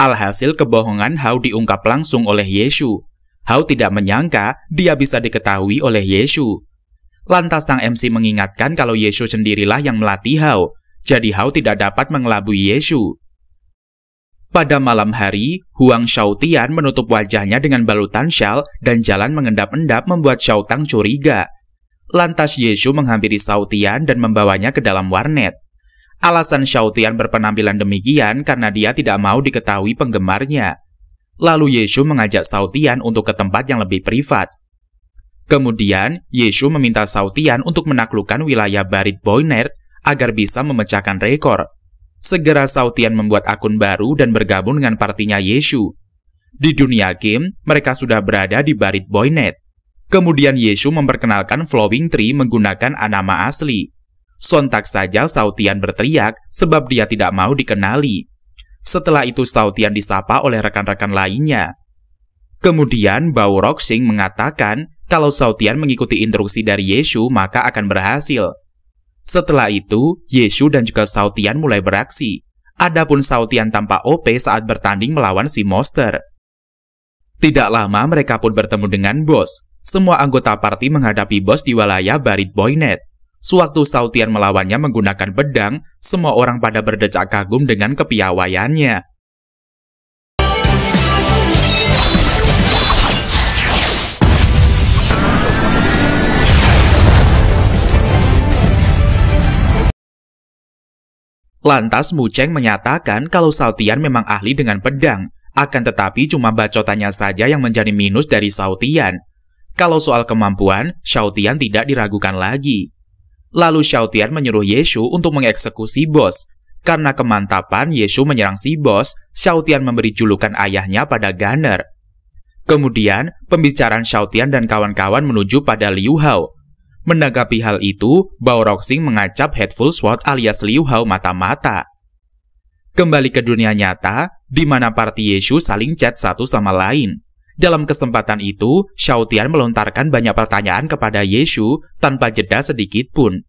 Alhasil kebohongan Hau diungkap langsung oleh Yesu. Hau tidak menyangka dia bisa diketahui oleh Yesu. Lantas sang MC mengingatkan kalau Yesu sendirilah yang melatih Hau, jadi Hau tidak dapat mengelabui Yesu. Pada malam hari, Huang Shaotian menutup wajahnya dengan balutan shawl dan jalan mengendap-endap membuat Shao Tang curiga. Lantas Yesu menghampiri Shaotian dan membawanya ke dalam warnet. Alasan Tian berpenampilan demikian karena dia tidak mau diketahui penggemarnya. Lalu Yesu mengajak Tian untuk ke tempat yang lebih privat. Kemudian, Yesu meminta Tian untuk menaklukkan wilayah Barit Boynert agar bisa memecahkan rekor. Segera Tian membuat akun baru dan bergabung dengan partinya Yesu. Di dunia game, mereka sudah berada di Barit Boinet. Kemudian Yesu memperkenalkan Flowing Tree menggunakan nama asli. Sontak saja Sautian berteriak sebab dia tidak mau dikenali. Setelah itu Sautian disapa oleh rekan-rekan lainnya. Kemudian Bao Roxing mengatakan kalau Sautian mengikuti instruksi dari Yesu maka akan berhasil. Setelah itu, Yesu dan juga Sautian mulai beraksi. Adapun Sautian tanpa OP saat bertanding melawan si monster. Tidak lama mereka pun bertemu dengan bos. Semua anggota party menghadapi bos di wilayah Barit Boynet. Sewaktu Sautian melawannya menggunakan pedang, semua orang pada berdecak kagum dengan kepiawaiannya. Lantas Mu Cheng menyatakan kalau Sautian memang ahli dengan pedang, akan tetapi cuma bacotannya saja yang menjadi minus dari Sautian. Kalau soal kemampuan, Sautian tidak diragukan lagi. Lalu Tian menyuruh Yeshu untuk mengeksekusi bos. Karena kemantapan Yeshu menyerang si bos, Tian memberi julukan ayahnya pada Gunner. Kemudian, pembicaraan Tian dan kawan-kawan menuju pada Liu Hao. Menanggapi hal itu, Bao Roxing mengacap Headful Sword alias Liu Hao mata-mata. Kembali ke dunia nyata, di mana parti Yeshu saling chat satu sama lain. Dalam kesempatan itu, Tian melontarkan banyak pertanyaan kepada Yeshu tanpa jeda sedikit pun.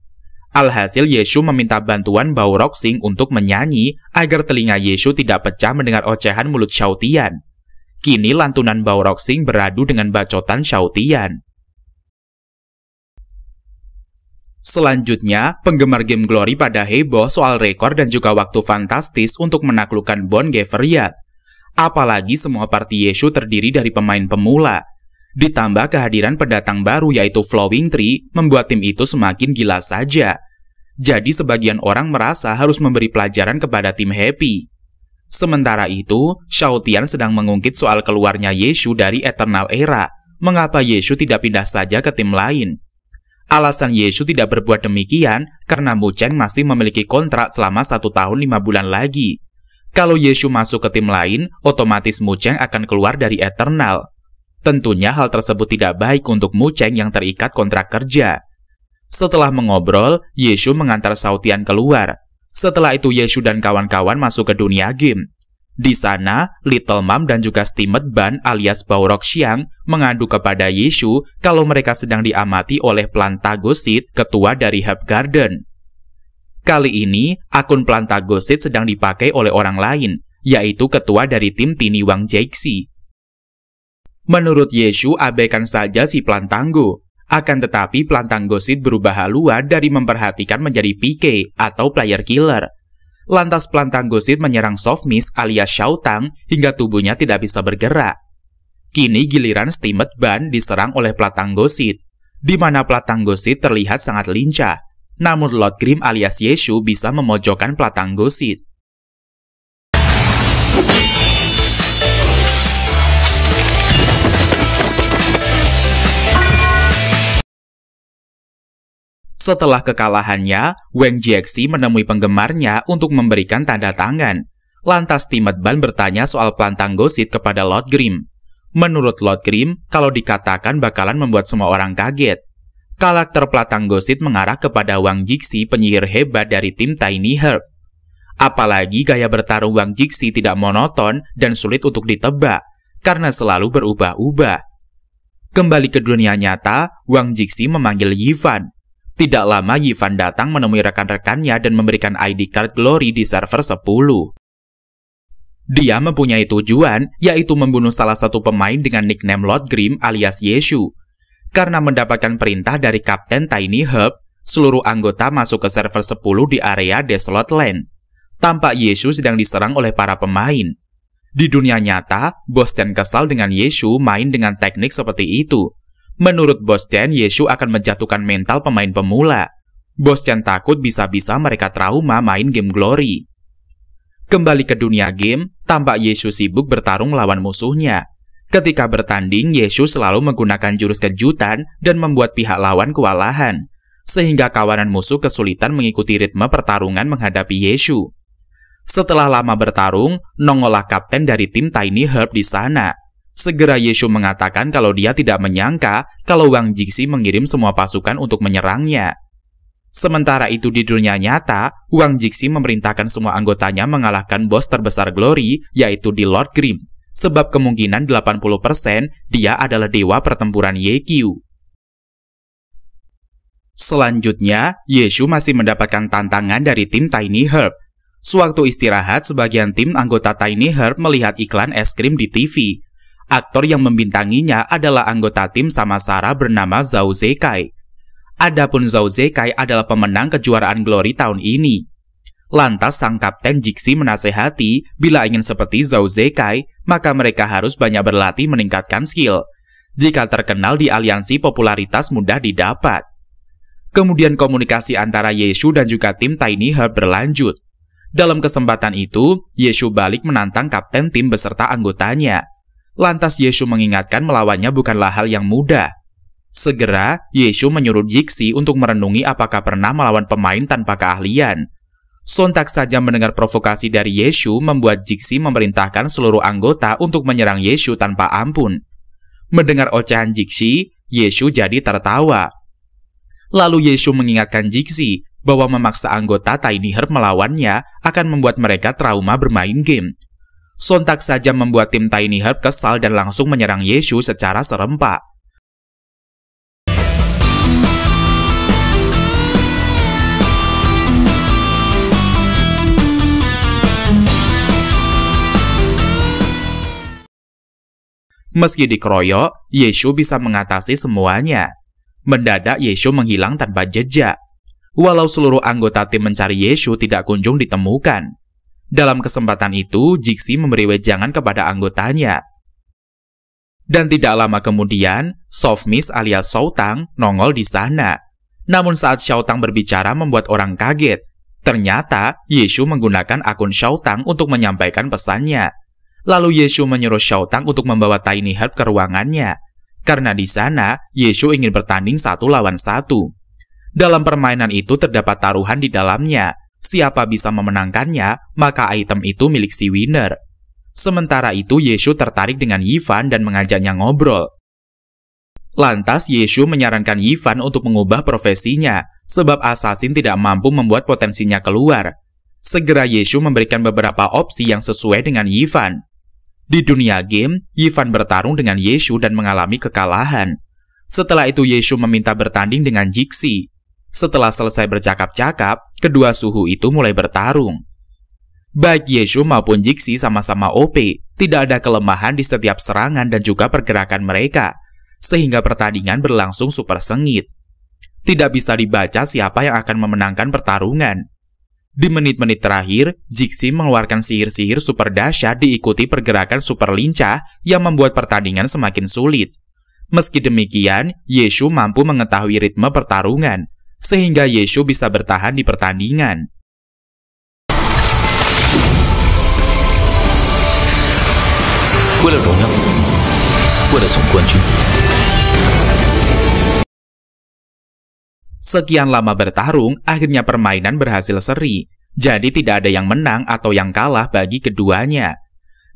Alhasil Yeshu meminta bantuan Bao Roxing untuk menyanyi agar telinga Yeshu tidak pecah mendengar ocehan mulut Tian. Kini lantunan Bao Roxing beradu dengan bacotan Tian. Selanjutnya, penggemar game Glory pada heboh soal rekor dan juga waktu fantastis untuk menaklukkan Bon Geveriat. Apalagi semua parti Yeshu terdiri dari pemain pemula. Ditambah kehadiran pendatang baru yaitu Flowing Tree membuat tim itu semakin gila saja. Jadi sebagian orang merasa harus memberi pelajaran kepada tim Happy. Sementara itu, Tian sedang mengungkit soal keluarnya Yeshu dari Eternal Era. Mengapa Yeshu tidak pindah saja ke tim lain? Alasan Yeshu tidak berbuat demikian karena Mu Cheng masih memiliki kontrak selama satu tahun lima bulan lagi. Kalau Yesus masuk ke tim lain, otomatis Mucheng akan keluar dari Eternal. Tentunya hal tersebut tidak baik untuk Mucheng yang terikat kontrak kerja. Setelah mengobrol, Yesus mengantar Sautian keluar. Setelah itu Yesus dan kawan-kawan masuk ke dunia game. Di sana, Little Mom dan juga Stimet Ban alias Baurok Xiang mengadu kepada Yesus kalau mereka sedang diamati oleh Plantagosit, ketua dari Hub Garden. Kali ini, akun Planta Gosit sedang dipakai oleh orang lain, yaitu ketua dari tim Tini Wang Jaxi. Menurut Yeshu, abaikan saja si Plantanggo. Akan tetapi Plantanggosit berubah haluan dari memperhatikan menjadi PK atau player killer. Lantas Plantanggosit menyerang Soft Miss alias Xiao Tang hingga tubuhnya tidak bisa bergerak. Kini giliran Steamed Ban diserang oleh Platanggosit, di mana Platanggosit terlihat sangat lincah namun Lord Grim alias Yeshu bisa memojokkan pelatang Gosit. Setelah kekalahannya, Wang Jiexi menemui penggemarnya untuk memberikan tanda tangan. Lantas Timet Ban bertanya soal pelantang gosit kepada Lord Grim. Menurut Lord Grim, kalau dikatakan bakalan membuat semua orang kaget karakter Platang Gosit mengarah kepada Wang Jixi penyihir hebat dari tim Tiny Herb. Apalagi gaya bertarung Wang Jixi tidak monoton dan sulit untuk ditebak, karena selalu berubah-ubah. Kembali ke dunia nyata, Wang Jixi memanggil Yifan. Tidak lama Yifan datang menemui rekan-rekannya dan memberikan ID card Glory di server 10. Dia mempunyai tujuan, yaitu membunuh salah satu pemain dengan nickname Lord Grim alias Yeshu, karena mendapatkan perintah dari Kapten Tiny Hub, seluruh anggota masuk ke server 10 di area Desolate Land. Tampak Yesu sedang diserang oleh para pemain. Di dunia nyata, Bos Chen kesal dengan Yesu main dengan teknik seperti itu. Menurut Bos Chen, Yesu akan menjatuhkan mental pemain pemula. Bos Chen takut bisa-bisa mereka trauma main game Glory. Kembali ke dunia game, tampak Yesus sibuk bertarung melawan musuhnya. Ketika bertanding, Yesus selalu menggunakan jurus kejutan dan membuat pihak lawan kewalahan, sehingga kawanan musuh kesulitan mengikuti ritme pertarungan menghadapi Yesus. Setelah lama bertarung, nongolah kapten dari tim Tiny Herb di sana. Segera Yesus mengatakan kalau dia tidak menyangka kalau Wang Jixi mengirim semua pasukan untuk menyerangnya. Sementara itu di dunia nyata, Wang Jixi memerintahkan semua anggotanya mengalahkan bos terbesar Glory, yaitu di Lord Grim, sebab kemungkinan 80% dia adalah dewa pertempuran Yekyu. Selanjutnya, Yeshu masih mendapatkan tantangan dari tim Tiny Herb. Sewaktu istirahat, sebagian tim anggota Tiny Herb melihat iklan es krim di TV. Aktor yang membintanginya adalah anggota tim Samasara bernama Zhao Zekai. Adapun Zhao Zekai adalah pemenang kejuaraan Glory tahun ini. Lantas sang kapten Jixi menasehati bila ingin seperti Zhao Zekai, maka mereka harus banyak berlatih meningkatkan skill. Jika terkenal di aliansi, popularitas mudah didapat. Kemudian komunikasi antara Yeshu dan juga tim Tiny Herb berlanjut. Dalam kesempatan itu, Yeshu balik menantang kapten tim beserta anggotanya. Lantas Yeshu mengingatkan melawannya bukanlah hal yang mudah. Segera, Yeshu menyuruh Jixi untuk merenungi apakah pernah melawan pemain tanpa keahlian, Sontak saja mendengar provokasi dari Yeshu membuat Jiksi memerintahkan seluruh anggota untuk menyerang Yeshu tanpa ampun. Mendengar ocehan Jiksi, Yeshu jadi tertawa. Lalu Yeshu mengingatkan Jiksi bahwa memaksa anggota Tiny Heart melawannya akan membuat mereka trauma bermain game. Sontak saja membuat tim Tiny Heart kesal dan langsung menyerang Yeshu secara serempak. Meski dikeroyok, Yesus bisa mengatasi semuanya. Mendadak Yesus menghilang tanpa jejak. Walau seluruh anggota tim mencari Yesus tidak kunjung ditemukan. Dalam kesempatan itu, Jixi memberi wejangan kepada anggotanya. Dan tidak lama kemudian, Sofmis alias Sautang nongol di sana. Namun saat Xiaotang berbicara membuat orang kaget. Ternyata, Yesus menggunakan akun Xiaotang untuk menyampaikan pesannya. Lalu Yesus menyuruh Tang untuk membawa Tiny Heart ke ruangannya, karena di sana Yesu ingin bertanding satu lawan satu. Dalam permainan itu terdapat taruhan di dalamnya. Siapa bisa memenangkannya, maka item itu milik si winner. Sementara itu Yesu tertarik dengan Yifan dan mengajaknya ngobrol. Lantas Yesu menyarankan Yifan untuk mengubah profesinya, sebab assassin tidak mampu membuat potensinya keluar. Segera Yesu memberikan beberapa opsi yang sesuai dengan Yifan. Di dunia game, Yifan bertarung dengan Yeshu dan mengalami kekalahan. Setelah itu Yeshu meminta bertanding dengan Jixi. Setelah selesai bercakap-cakap, kedua suhu itu mulai bertarung. Baik Yeshu maupun Jixi sama-sama OP, tidak ada kelemahan di setiap serangan dan juga pergerakan mereka, sehingga pertandingan berlangsung super sengit. Tidak bisa dibaca siapa yang akan memenangkan pertarungan. Di menit-menit terakhir, Jixi mengeluarkan sihir-sihir super dahsyat diikuti pergerakan super lincah yang membuat pertandingan semakin sulit. Meski demikian, Yeshu mampu mengetahui ritme pertarungan, sehingga Yeshu bisa bertahan di pertandingan. Untuk Sekian lama bertarung, akhirnya permainan berhasil seri. Jadi tidak ada yang menang atau yang kalah bagi keduanya.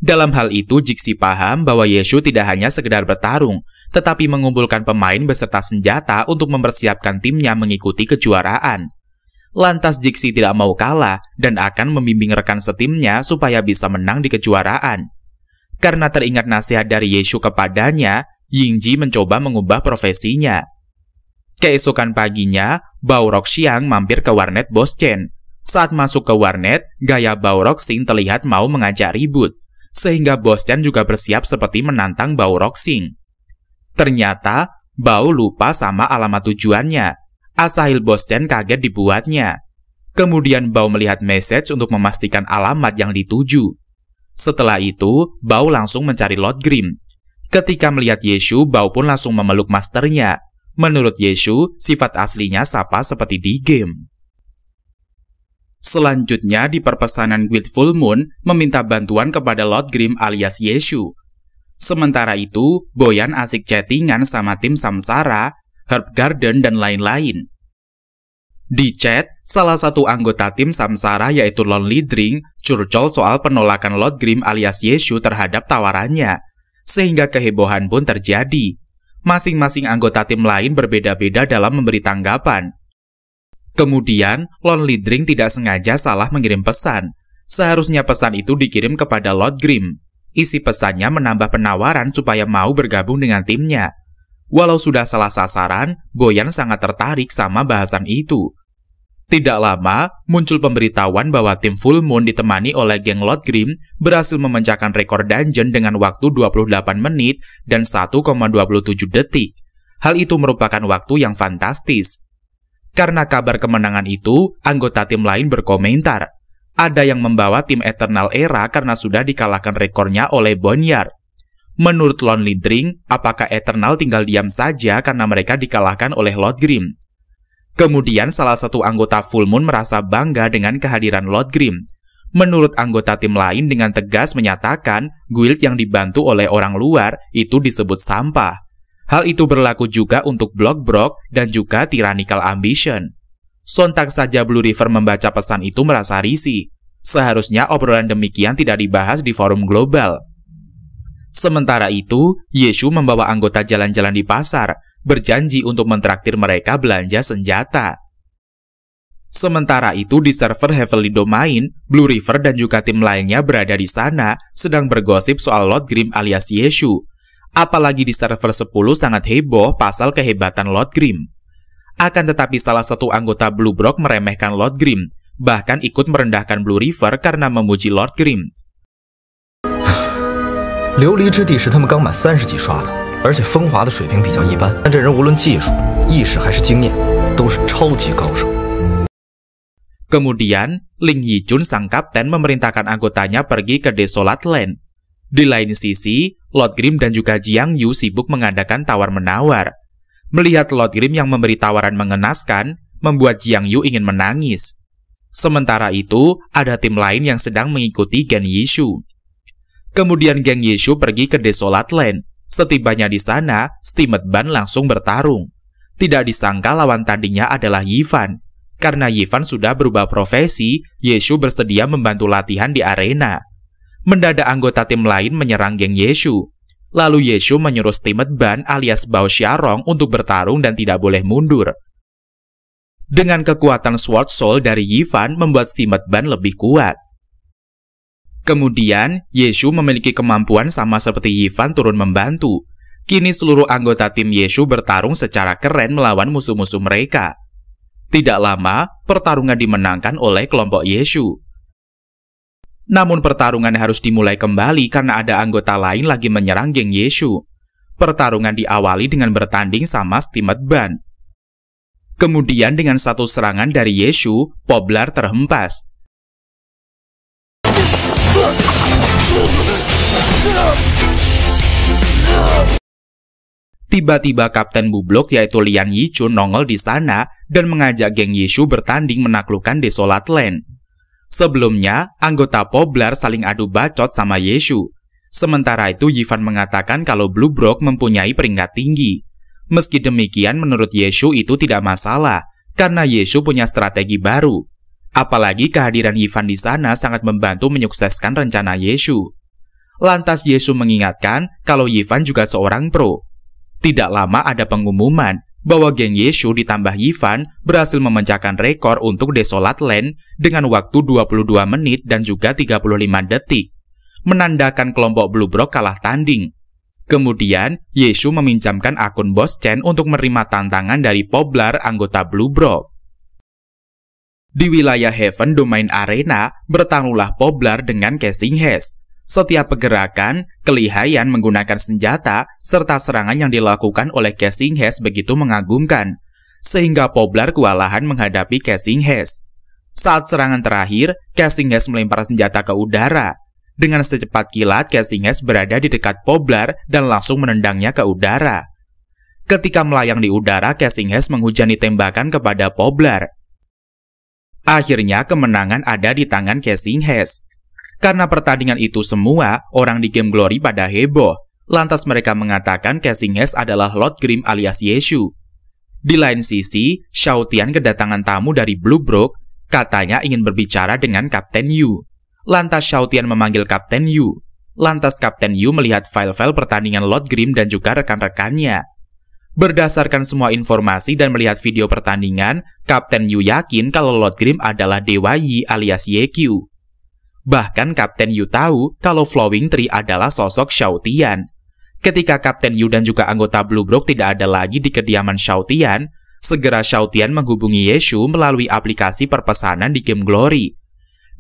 Dalam hal itu, Jixi paham bahwa Yeshu tidak hanya sekedar bertarung, tetapi mengumpulkan pemain beserta senjata untuk mempersiapkan timnya mengikuti kejuaraan. Lantas Jixi tidak mau kalah dan akan membimbing rekan setimnya supaya bisa menang di kejuaraan. Karena teringat nasihat dari Yeshu kepadanya, Yingji mencoba mengubah profesinya. Keesokan paginya, Baurok Xiang mampir ke warnet Bos Chen. Saat masuk ke warnet, gaya Baurok Sing terlihat mau mengajak ribut, sehingga Bos Chen juga bersiap seperti menantang Baurok Sing. Ternyata, Bao lupa sama alamat tujuannya. Asahil Bos Chen kaget dibuatnya. Kemudian Bao melihat message untuk memastikan alamat yang dituju. Setelah itu, Bao langsung mencari Lord Grim. Ketika melihat Yesu, Bao pun langsung memeluk masternya. Menurut Yesu, sifat aslinya sapa seperti di game. Selanjutnya di perpesanan Guild Full Moon meminta bantuan kepada Lord Grim alias Yesu. Sementara itu, Boyan asik chattingan sama tim Samsara, Herb Garden, dan lain-lain. Di chat, salah satu anggota tim Samsara yaitu Lonely Drink curcol soal penolakan Lord Grim alias Yesu terhadap tawarannya, sehingga kehebohan pun terjadi. Masing-masing anggota tim lain berbeda-beda dalam memberi tanggapan. Kemudian, Lon Lidring tidak sengaja salah mengirim pesan. Seharusnya pesan itu dikirim kepada Lord Grimm. Isi pesannya menambah penawaran supaya mau bergabung dengan timnya. Walau sudah salah sasaran, Boyan sangat tertarik sama bahasan itu. Tidak lama, muncul pemberitahuan bahwa tim Full Moon ditemani oleh geng Lord Grim berhasil memecahkan rekor dungeon dengan waktu 28 menit dan 1,27 detik. Hal itu merupakan waktu yang fantastis. Karena kabar kemenangan itu, anggota tim lain berkomentar. Ada yang membawa tim Eternal Era karena sudah dikalahkan rekornya oleh Bonyard. Menurut Lonely Drink, apakah Eternal tinggal diam saja karena mereka dikalahkan oleh Lord Grimm? Kemudian salah satu anggota Full Moon merasa bangga dengan kehadiran Lord Grim. Menurut anggota tim lain dengan tegas menyatakan guild yang dibantu oleh orang luar itu disebut sampah. Hal itu berlaku juga untuk Block Brock dan juga Tyrannical Ambition. Sontak saja Blue River membaca pesan itu merasa risih. Seharusnya obrolan demikian tidak dibahas di forum global. Sementara itu, Yeshu membawa anggota jalan-jalan di pasar, berjanji untuk mentraktir mereka belanja senjata. Sementara itu di server Heavenly Domain, Blue River dan juga tim lainnya berada di sana sedang bergosip soal Lord Grim alias Yeshu. Apalagi di server 10 sangat heboh pasal kehebatan Lord Grim. Akan tetapi salah satu anggota Blue Brock meremehkan Lord Grim, bahkan ikut merendahkan Blue River karena memuji Lord Grim. 而且风华的水平比较一般，但这人无论技术、意识还是经验，都是超级高手。Kemudian, Ling Yijun sang kapten memerintahkan anggotanya pergi ke Desolate Land. Di lain sisi, Lord Grim dan juga Jiang Yu sibuk mengadakan tawar-menawar. Melihat Lord Grim yang memberi tawaran mengenaskan, membuat Jiang Yu ingin menangis. Sementara itu, ada tim lain yang sedang mengikuti Gen Yishu. Kemudian Gen Yishu pergi ke Desolate Land. Setibanya di sana, Stimet Ban langsung bertarung. Tidak disangka lawan tandingnya adalah Yifan. Karena Yifan sudah berubah profesi, Yeshu bersedia membantu latihan di arena. Mendadak anggota tim lain menyerang geng Yeshu. Lalu Yeshu menyuruh Stimet Ban alias Bao Xiarong untuk bertarung dan tidak boleh mundur. Dengan kekuatan Sword Soul dari Yifan membuat Stimet Ban lebih kuat. Kemudian, Yesus memiliki kemampuan sama seperti Yifan turun membantu. Kini seluruh anggota tim Yesus bertarung secara keren melawan musuh-musuh mereka. Tidak lama, pertarungan dimenangkan oleh kelompok Yesus. Namun pertarungan harus dimulai kembali karena ada anggota lain lagi menyerang geng Yesus. Pertarungan diawali dengan bertanding sama Stimet Ban. Kemudian dengan satu serangan dari Yesus, Poblar terhempas. Tiba-tiba Kapten Bublok yaitu Lian Yichun nongol di sana dan mengajak geng Yishu bertanding menaklukkan Desolat Land. Sebelumnya, anggota Poblar saling adu bacot sama Yeshu. Sementara itu Yifan mengatakan kalau Blue Brock mempunyai peringkat tinggi. Meski demikian menurut Yeshu itu tidak masalah, karena Yeshu punya strategi baru. Apalagi kehadiran Yifan di sana sangat membantu menyukseskan rencana Yesu. Lantas Yesu mengingatkan kalau Yifan juga seorang pro. Tidak lama ada pengumuman bahwa geng Yesu ditambah Yifan berhasil memecahkan rekor untuk Desolat Land dengan waktu 22 menit dan juga 35 detik, menandakan kelompok Blue Bro kalah tanding. Kemudian, Yesu meminjamkan akun Bos Chen untuk menerima tantangan dari Poblar anggota Blue Brock. Di wilayah Heaven Domain Arena, bertarunglah Poblar dengan Casing Haze. Setiap pergerakan, kelihaian menggunakan senjata, serta serangan yang dilakukan oleh Casing Haze begitu mengagumkan, sehingga Poblar kewalahan menghadapi Casing Haze. Saat serangan terakhir, Casing Haze melempar senjata ke udara. Dengan secepat kilat, Casing Haze berada di dekat Poblar dan langsung menendangnya ke udara. Ketika melayang di udara, Casing Haze menghujani tembakan kepada Poblar. Akhirnya kemenangan ada di tangan Casing Hess. Karena pertandingan itu semua, orang di game Glory pada heboh. Lantas mereka mengatakan Casing Hess adalah Lord Grim alias Yeshu. Di lain sisi, Tian kedatangan tamu dari Blue Brook, katanya ingin berbicara dengan Kapten Yu. Lantas Tian memanggil Kapten Yu. Lantas Kapten Yu melihat file-file pertandingan Lord Grim dan juga rekan-rekannya. Berdasarkan semua informasi dan melihat video pertandingan, Kapten Yu yakin kalau Lord Grim adalah Dewa Yi alias YQ. Bahkan Kapten Yu tahu kalau Flowing Tree adalah sosok Xiao Tian. Ketika Kapten Yu dan juga anggota Blue Brook tidak ada lagi di kediaman Xiao Tian, segera Xiao Tian menghubungi Yeshu melalui aplikasi perpesanan di game Glory.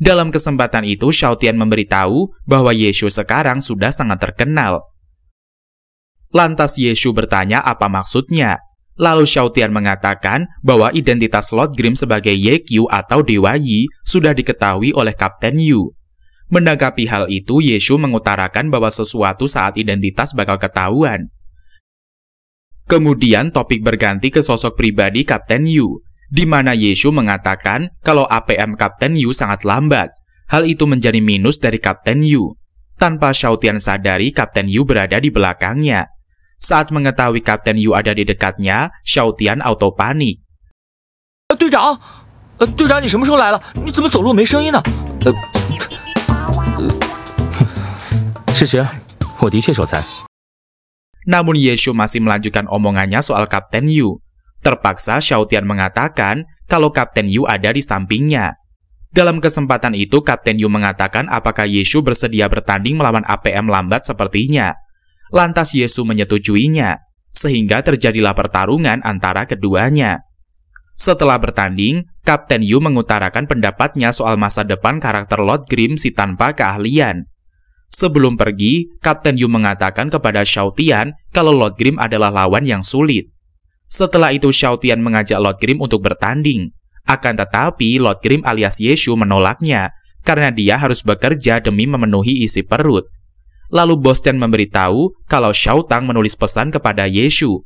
Dalam kesempatan itu, Xiao Tian memberitahu bahwa Yeshu sekarang sudah sangat terkenal. Lantas Yesu bertanya apa maksudnya. Lalu Shautian mengatakan bahwa identitas Lord Grim sebagai YQ atau Dewa Yi sudah diketahui oleh Kapten Yu. Menanggapi hal itu, Yesu mengutarakan bahwa sesuatu saat identitas bakal ketahuan. Kemudian topik berganti ke sosok pribadi Kapten Yu, di mana Yesu mengatakan kalau APM Kapten Yu sangat lambat. Hal itu menjadi minus dari Kapten Yu. Tanpa Shautian sadari, Kapten Yu berada di belakangnya. Saat mengetahui Kapten Yu ada di dekatnya, Xiao Tian auto panik. Eh, eh, eh, Namun 队长，呃，队长，你什么时候来了？你怎么走路没声音呢？呃，呃，是谁？我的确手残。Namun Yeshu masih melanjutkan omongannya soal Kapten Yu. Terpaksa Xiao Tian mengatakan kalau Kapten Yu ada di sampingnya. Dalam kesempatan itu, Kapten Yu mengatakan apakah Yeshu bersedia bertanding melawan APM lambat sepertinya. Lantas Yesus menyetujuinya, sehingga terjadilah pertarungan antara keduanya. Setelah bertanding, Kapten Yu mengutarakan pendapatnya soal masa depan karakter Lord si tanpa keahlian. Sebelum pergi, Kapten Yu mengatakan kepada Xiao Tian kalau Lord Grim adalah lawan yang sulit. Setelah itu Xiao Tian mengajak Lord Grim untuk bertanding. Akan tetapi Lord Grim alias Yesu menolaknya karena dia harus bekerja demi memenuhi isi perut. Lalu Bos Chen memberitahu kalau Xiao Tang menulis pesan kepada Yeshu.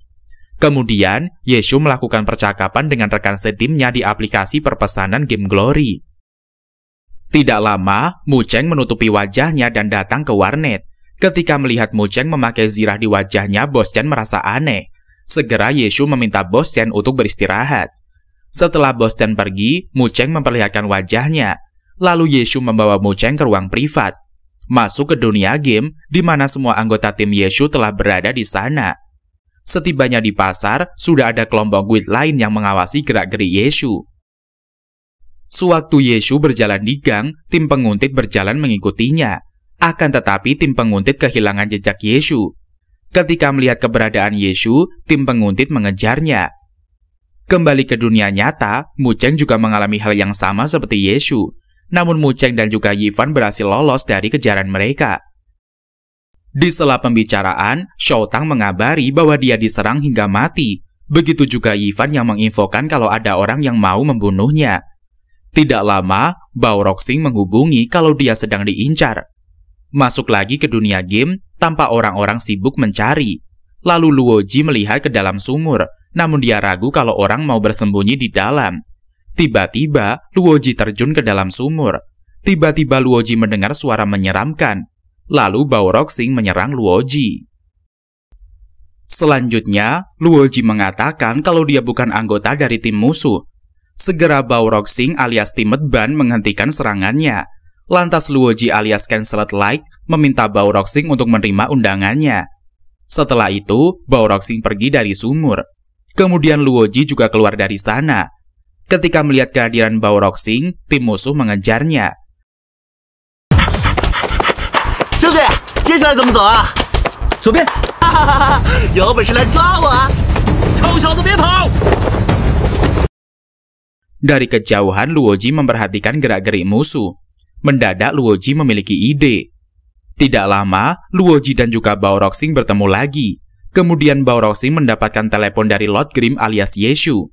Kemudian, Yeshu melakukan percakapan dengan rekan setimnya di aplikasi perpesanan game Glory. Tidak lama, Mu Cheng menutupi wajahnya dan datang ke warnet. Ketika melihat Mu Cheng memakai zirah di wajahnya, Bos Chen merasa aneh. Segera Yeshu meminta Bos Chen untuk beristirahat. Setelah Bos Chen pergi, Mu Cheng memperlihatkan wajahnya. Lalu Yeshu membawa Mu Cheng ke ruang privat masuk ke dunia game di mana semua anggota tim Yeshu telah berada di sana. Setibanya di pasar, sudah ada kelompok guild lain yang mengawasi gerak-gerik Yeshu. Sewaktu Yeshu berjalan di gang, tim penguntit berjalan mengikutinya. Akan tetapi tim penguntit kehilangan jejak Yeshu. Ketika melihat keberadaan Yeshu, tim penguntit mengejarnya. Kembali ke dunia nyata, Muceng juga mengalami hal yang sama seperti Yeshu namun Muceng dan juga Yifan berhasil lolos dari kejaran mereka. Di sela pembicaraan, Shou Tang mengabari bahwa dia diserang hingga mati. Begitu juga Yifan yang menginfokan kalau ada orang yang mau membunuhnya. Tidak lama, Bao Roxing menghubungi kalau dia sedang diincar. Masuk lagi ke dunia game tanpa orang-orang sibuk mencari. Lalu Luo Ji melihat ke dalam sumur, namun dia ragu kalau orang mau bersembunyi di dalam. Tiba-tiba, Luoji terjun ke dalam sumur. Tiba-tiba Luoji mendengar suara menyeramkan. Lalu Baorok Sing menyerang Luoji. Selanjutnya, Luoji mengatakan kalau dia bukan anggota dari tim musuh. Segera Baorok Sing alias tim Medban menghentikan serangannya. Lantas Luoji alias Cancelled Like meminta Baorok Sing untuk menerima undangannya. Setelah itu, Baorok Sing pergi dari sumur. Kemudian Luoji juga keluar dari sana. Ketika melihat kehadiran Bao Singh, tim musuh mengejarnya. Ah. Dari kejauhan, Luoji memperhatikan gerak-gerik musuh. Mendadak Luoji memiliki ide. Tidak lama, Luoji dan juga Baoroxing bertemu lagi. Kemudian Baoroxing mendapatkan telepon dari Lord Grim alias Yeshu.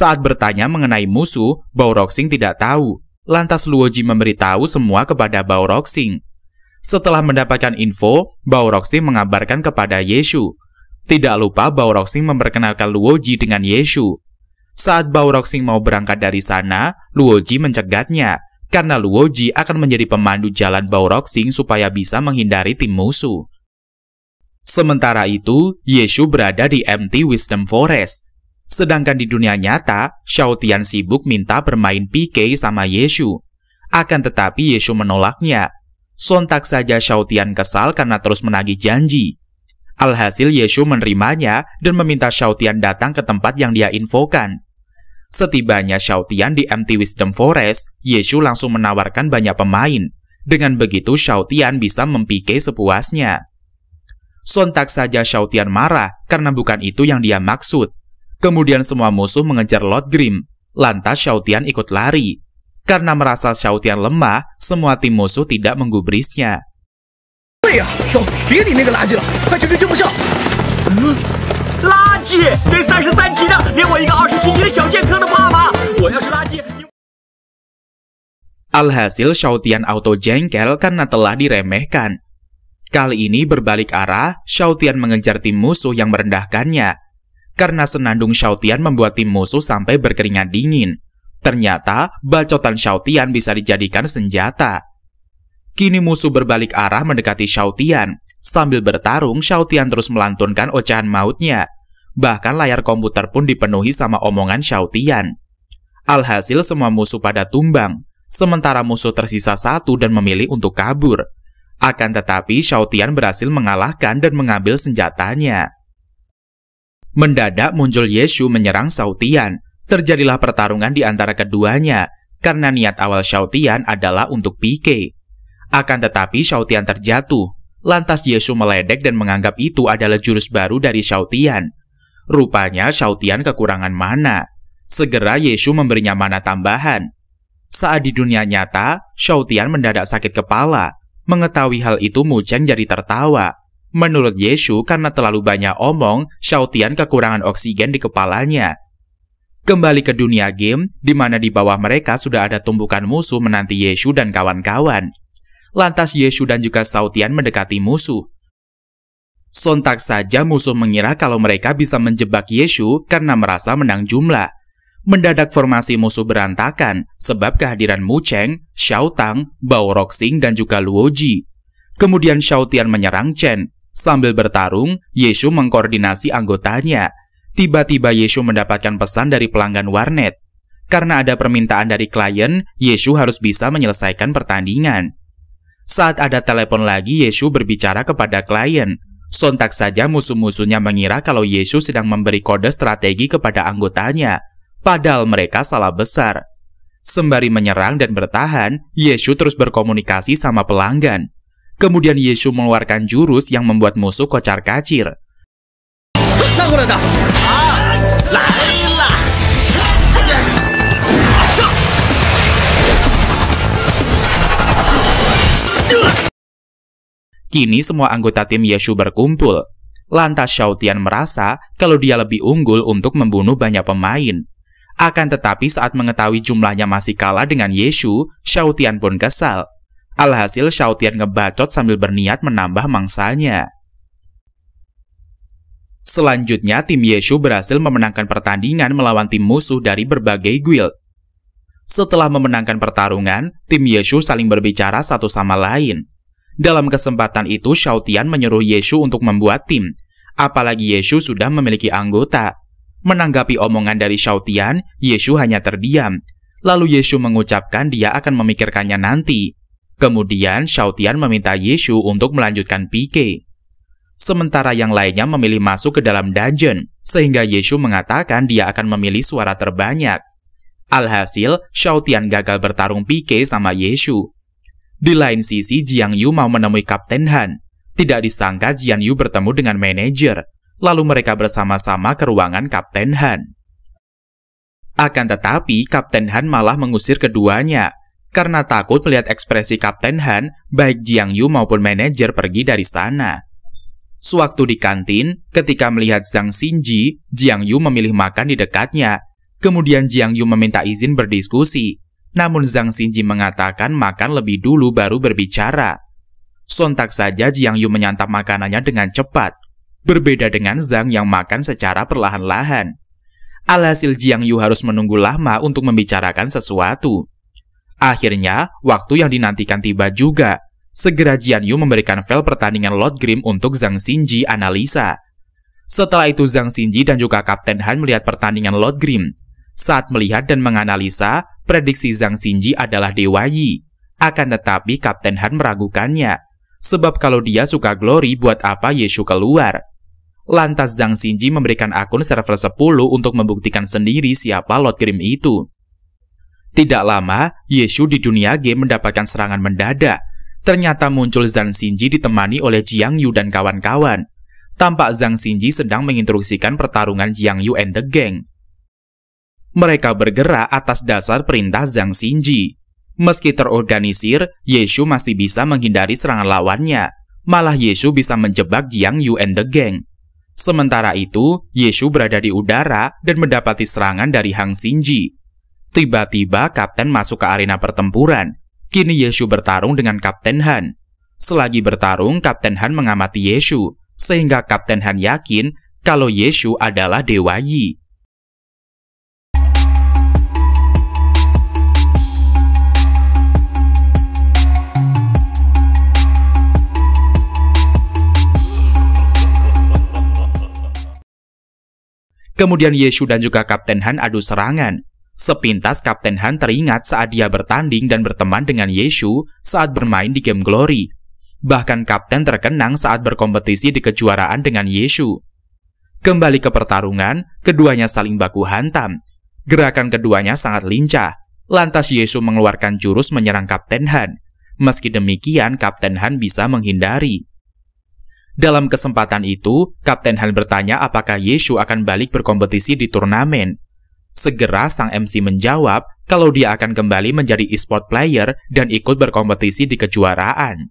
Saat bertanya mengenai musuh, Bauroxing tidak tahu. Lantas Luoji memberitahu semua kepada Bauroxing. Setelah mendapatkan info, Bauroxing mengabarkan kepada Yeshu. Tidak lupa Bauroxing memperkenalkan Luoji dengan Yeshu. Saat Bauroxing mau berangkat dari sana, Luoji mencegatnya karena Luoji akan menjadi pemandu jalan Bauroxing supaya bisa menghindari tim musuh. Sementara itu, Yeshu berada di MT Wisdom Forest Sedangkan di dunia nyata, Tian sibuk minta bermain PK sama Yeshu. Akan tetapi Yeshu menolaknya. Sontak saja Tian kesal karena terus menagih janji. Alhasil Yeshu menerimanya dan meminta Tian datang ke tempat yang dia infokan. Setibanya Tian di MT Wisdom Forest, Yeshu langsung menawarkan banyak pemain. Dengan begitu Tian bisa mempikai sepuasnya. Sontak saja Tian marah karena bukan itu yang dia maksud. Kemudian semua musuh mengejar Lord Grim, lantas Shaotian ikut lari. Karena merasa Shaotian lemah, semua tim musuh tidak menggubrisnya. Alhasil Shaotian auto jengkel karena telah diremehkan. Kali ini berbalik arah, Shaotian mengejar tim musuh yang merendahkannya, karena senandung Xiaotian membuat tim musuh sampai berkeringat dingin. Ternyata, bacotan Xiaotian bisa dijadikan senjata. Kini musuh berbalik arah mendekati Xiaotian. Sambil bertarung, Xiaotian terus melantunkan ocehan mautnya. Bahkan layar komputer pun dipenuhi sama omongan Xiaotian. Alhasil semua musuh pada tumbang, sementara musuh tersisa satu dan memilih untuk kabur. Akan tetapi Xiaotian berhasil mengalahkan dan mengambil senjatanya. Mendadak muncul Yesu menyerang Sautian. Terjadilah pertarungan di antara keduanya, karena niat awal Sautian adalah untuk PK. Akan tetapi Sautian terjatuh. Lantas Yesu meledek dan menganggap itu adalah jurus baru dari Sautian. Rupanya Sautian kekurangan mana. Segera Yesu memberinya mana tambahan. Saat di dunia nyata, Sautian mendadak sakit kepala. Mengetahui hal itu Cheng jadi tertawa. Menurut Yesu karena terlalu banyak omong, Shaotian kekurangan oksigen di kepalanya. Kembali ke dunia game, di mana di bawah mereka sudah ada tumbukan musuh menanti Yesu dan kawan-kawan. Lantas Yesu dan juga Shaotian mendekati musuh. Sontak saja musuh mengira kalau mereka bisa menjebak Yesu karena merasa menang jumlah. Mendadak formasi musuh berantakan sebab kehadiran Mu Cheng, Xiao Tang, Bao Roxing, dan juga Luo Ji. Kemudian Xiao Tian menyerang Chen. Sambil bertarung, Yesus mengkoordinasi anggotanya. Tiba-tiba Yesus mendapatkan pesan dari pelanggan warnet. Karena ada permintaan dari klien, Yesus harus bisa menyelesaikan pertandingan. Saat ada telepon lagi, Yesus berbicara kepada klien. Sontak saja musuh-musuhnya mengira kalau Yesu sedang memberi kode strategi kepada anggotanya, padahal mereka salah besar. Sembari menyerang dan bertahan, Yesu terus berkomunikasi sama pelanggan. Kemudian Yesus mengeluarkan jurus yang membuat musuh kocar kacir. Kini semua anggota tim Yesu berkumpul. Lantas Tian merasa kalau dia lebih unggul untuk membunuh banyak pemain. Akan tetapi saat mengetahui jumlahnya masih kalah dengan Yesu, Tian pun kesal. Alhasil Shaotian ngebacot sambil berniat menambah mangsanya. Selanjutnya, tim Yeshu berhasil memenangkan pertandingan melawan tim musuh dari berbagai guild. Setelah memenangkan pertarungan, tim Yeshu saling berbicara satu sama lain. Dalam kesempatan itu, Shaotian menyuruh Yeshu untuk membuat tim, apalagi Yeshu sudah memiliki anggota. Menanggapi omongan dari Shaotian, Yeshu hanya terdiam. Lalu Yeshu mengucapkan dia akan memikirkannya nanti. Kemudian Tian meminta Yeshu untuk melanjutkan PK. Sementara yang lainnya memilih masuk ke dalam dungeon, sehingga Yeshu mengatakan dia akan memilih suara terbanyak. Alhasil, Tian gagal bertarung PK sama Yeshu. Di lain sisi, Jiang Yu mau menemui Kapten Han. Tidak disangka Jiang Yu bertemu dengan manajer, lalu mereka bersama-sama ke ruangan Kapten Han. Akan tetapi, Kapten Han malah mengusir keduanya karena takut melihat ekspresi Kapten Han, baik Jiang Yu maupun manajer pergi dari sana. Sewaktu di kantin, ketika melihat Zhang Xinji, Jiang Yu memilih makan di dekatnya. Kemudian Jiang Yu meminta izin berdiskusi. Namun Zhang Xinji mengatakan makan lebih dulu baru berbicara. Sontak saja Jiang Yu menyantap makanannya dengan cepat. Berbeda dengan Zhang yang makan secara perlahan-lahan. Alhasil Jiang Yu harus menunggu lama untuk membicarakan sesuatu. Akhirnya, waktu yang dinantikan tiba juga. Segera Jian Yu memberikan file pertandingan Lord Grim untuk Zhang Xinji analisa. Setelah itu Zhang Xinji dan juga Kapten Han melihat pertandingan Lord Grim. Saat melihat dan menganalisa, prediksi Zhang Xinji adalah Dewa Yi. Akan tetapi Kapten Han meragukannya. Sebab kalau dia suka Glory, buat apa Yeshu keluar? Lantas Zhang Xinji memberikan akun server 10 untuk membuktikan sendiri siapa Lord Grim itu. Tidak lama, Yeshu di dunia game mendapatkan serangan mendadak. Ternyata muncul Zhang Xinji ditemani oleh Jiang Yu dan kawan-kawan. Tampak Zhang Xinji sedang menginstruksikan pertarungan Jiang Yu and the gang. Mereka bergerak atas dasar perintah Zhang Xinji. Meski terorganisir, Yeshu masih bisa menghindari serangan lawannya. Malah Yeshu bisa menjebak Jiang Yu and the gang. Sementara itu, Yeshu berada di udara dan mendapati serangan dari Hang Xinji. Tiba-tiba kapten masuk ke arena pertempuran. Kini Yeshu bertarung dengan Kapten Han. Selagi bertarung, Kapten Han mengamati Yeshu, sehingga Kapten Han yakin kalau Yeshu adalah Dewa Yi. Kemudian Yeshu dan juga Kapten Han adu serangan. Sepintas Kapten Han teringat saat dia bertanding dan berteman dengan Yeshu saat bermain di game Glory. Bahkan Kapten terkenang saat berkompetisi di kejuaraan dengan Yeshu. Kembali ke pertarungan, keduanya saling baku hantam. Gerakan keduanya sangat lincah. Lantas Yeshu mengeluarkan jurus menyerang Kapten Han. Meski demikian, Kapten Han bisa menghindari. Dalam kesempatan itu, Kapten Han bertanya apakah Yeshu akan balik berkompetisi di turnamen. Segera sang MC menjawab kalau dia akan kembali menjadi e-sport player dan ikut berkompetisi di kejuaraan.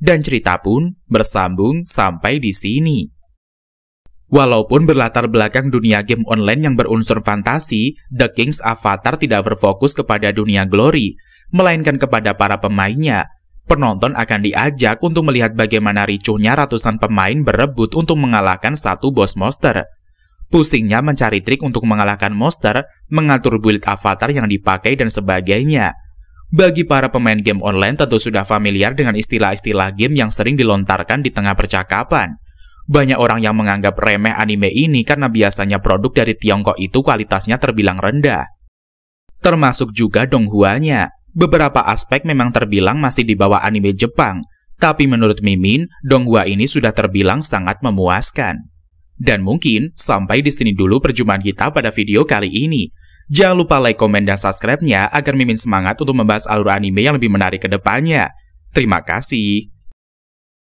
Dan cerita pun bersambung sampai di sini. Walaupun berlatar belakang dunia game online yang berunsur fantasi, The King's Avatar tidak berfokus kepada dunia glory, melainkan kepada para pemainnya. Penonton akan diajak untuk melihat bagaimana ricuhnya ratusan pemain berebut untuk mengalahkan satu boss monster pusingnya mencari trik untuk mengalahkan monster, mengatur build avatar yang dipakai, dan sebagainya. Bagi para pemain game online tentu sudah familiar dengan istilah-istilah game yang sering dilontarkan di tengah percakapan. Banyak orang yang menganggap remeh anime ini karena biasanya produk dari Tiongkok itu kualitasnya terbilang rendah. Termasuk juga donghuanya. Beberapa aspek memang terbilang masih di bawah anime Jepang, tapi menurut Mimin, donghua ini sudah terbilang sangat memuaskan. Dan mungkin sampai di sini dulu perjumpaan kita pada video kali ini. Jangan lupa like, komen, dan subscribe-nya agar mimin semangat untuk membahas alur anime yang lebih menarik ke depannya. Terima kasih.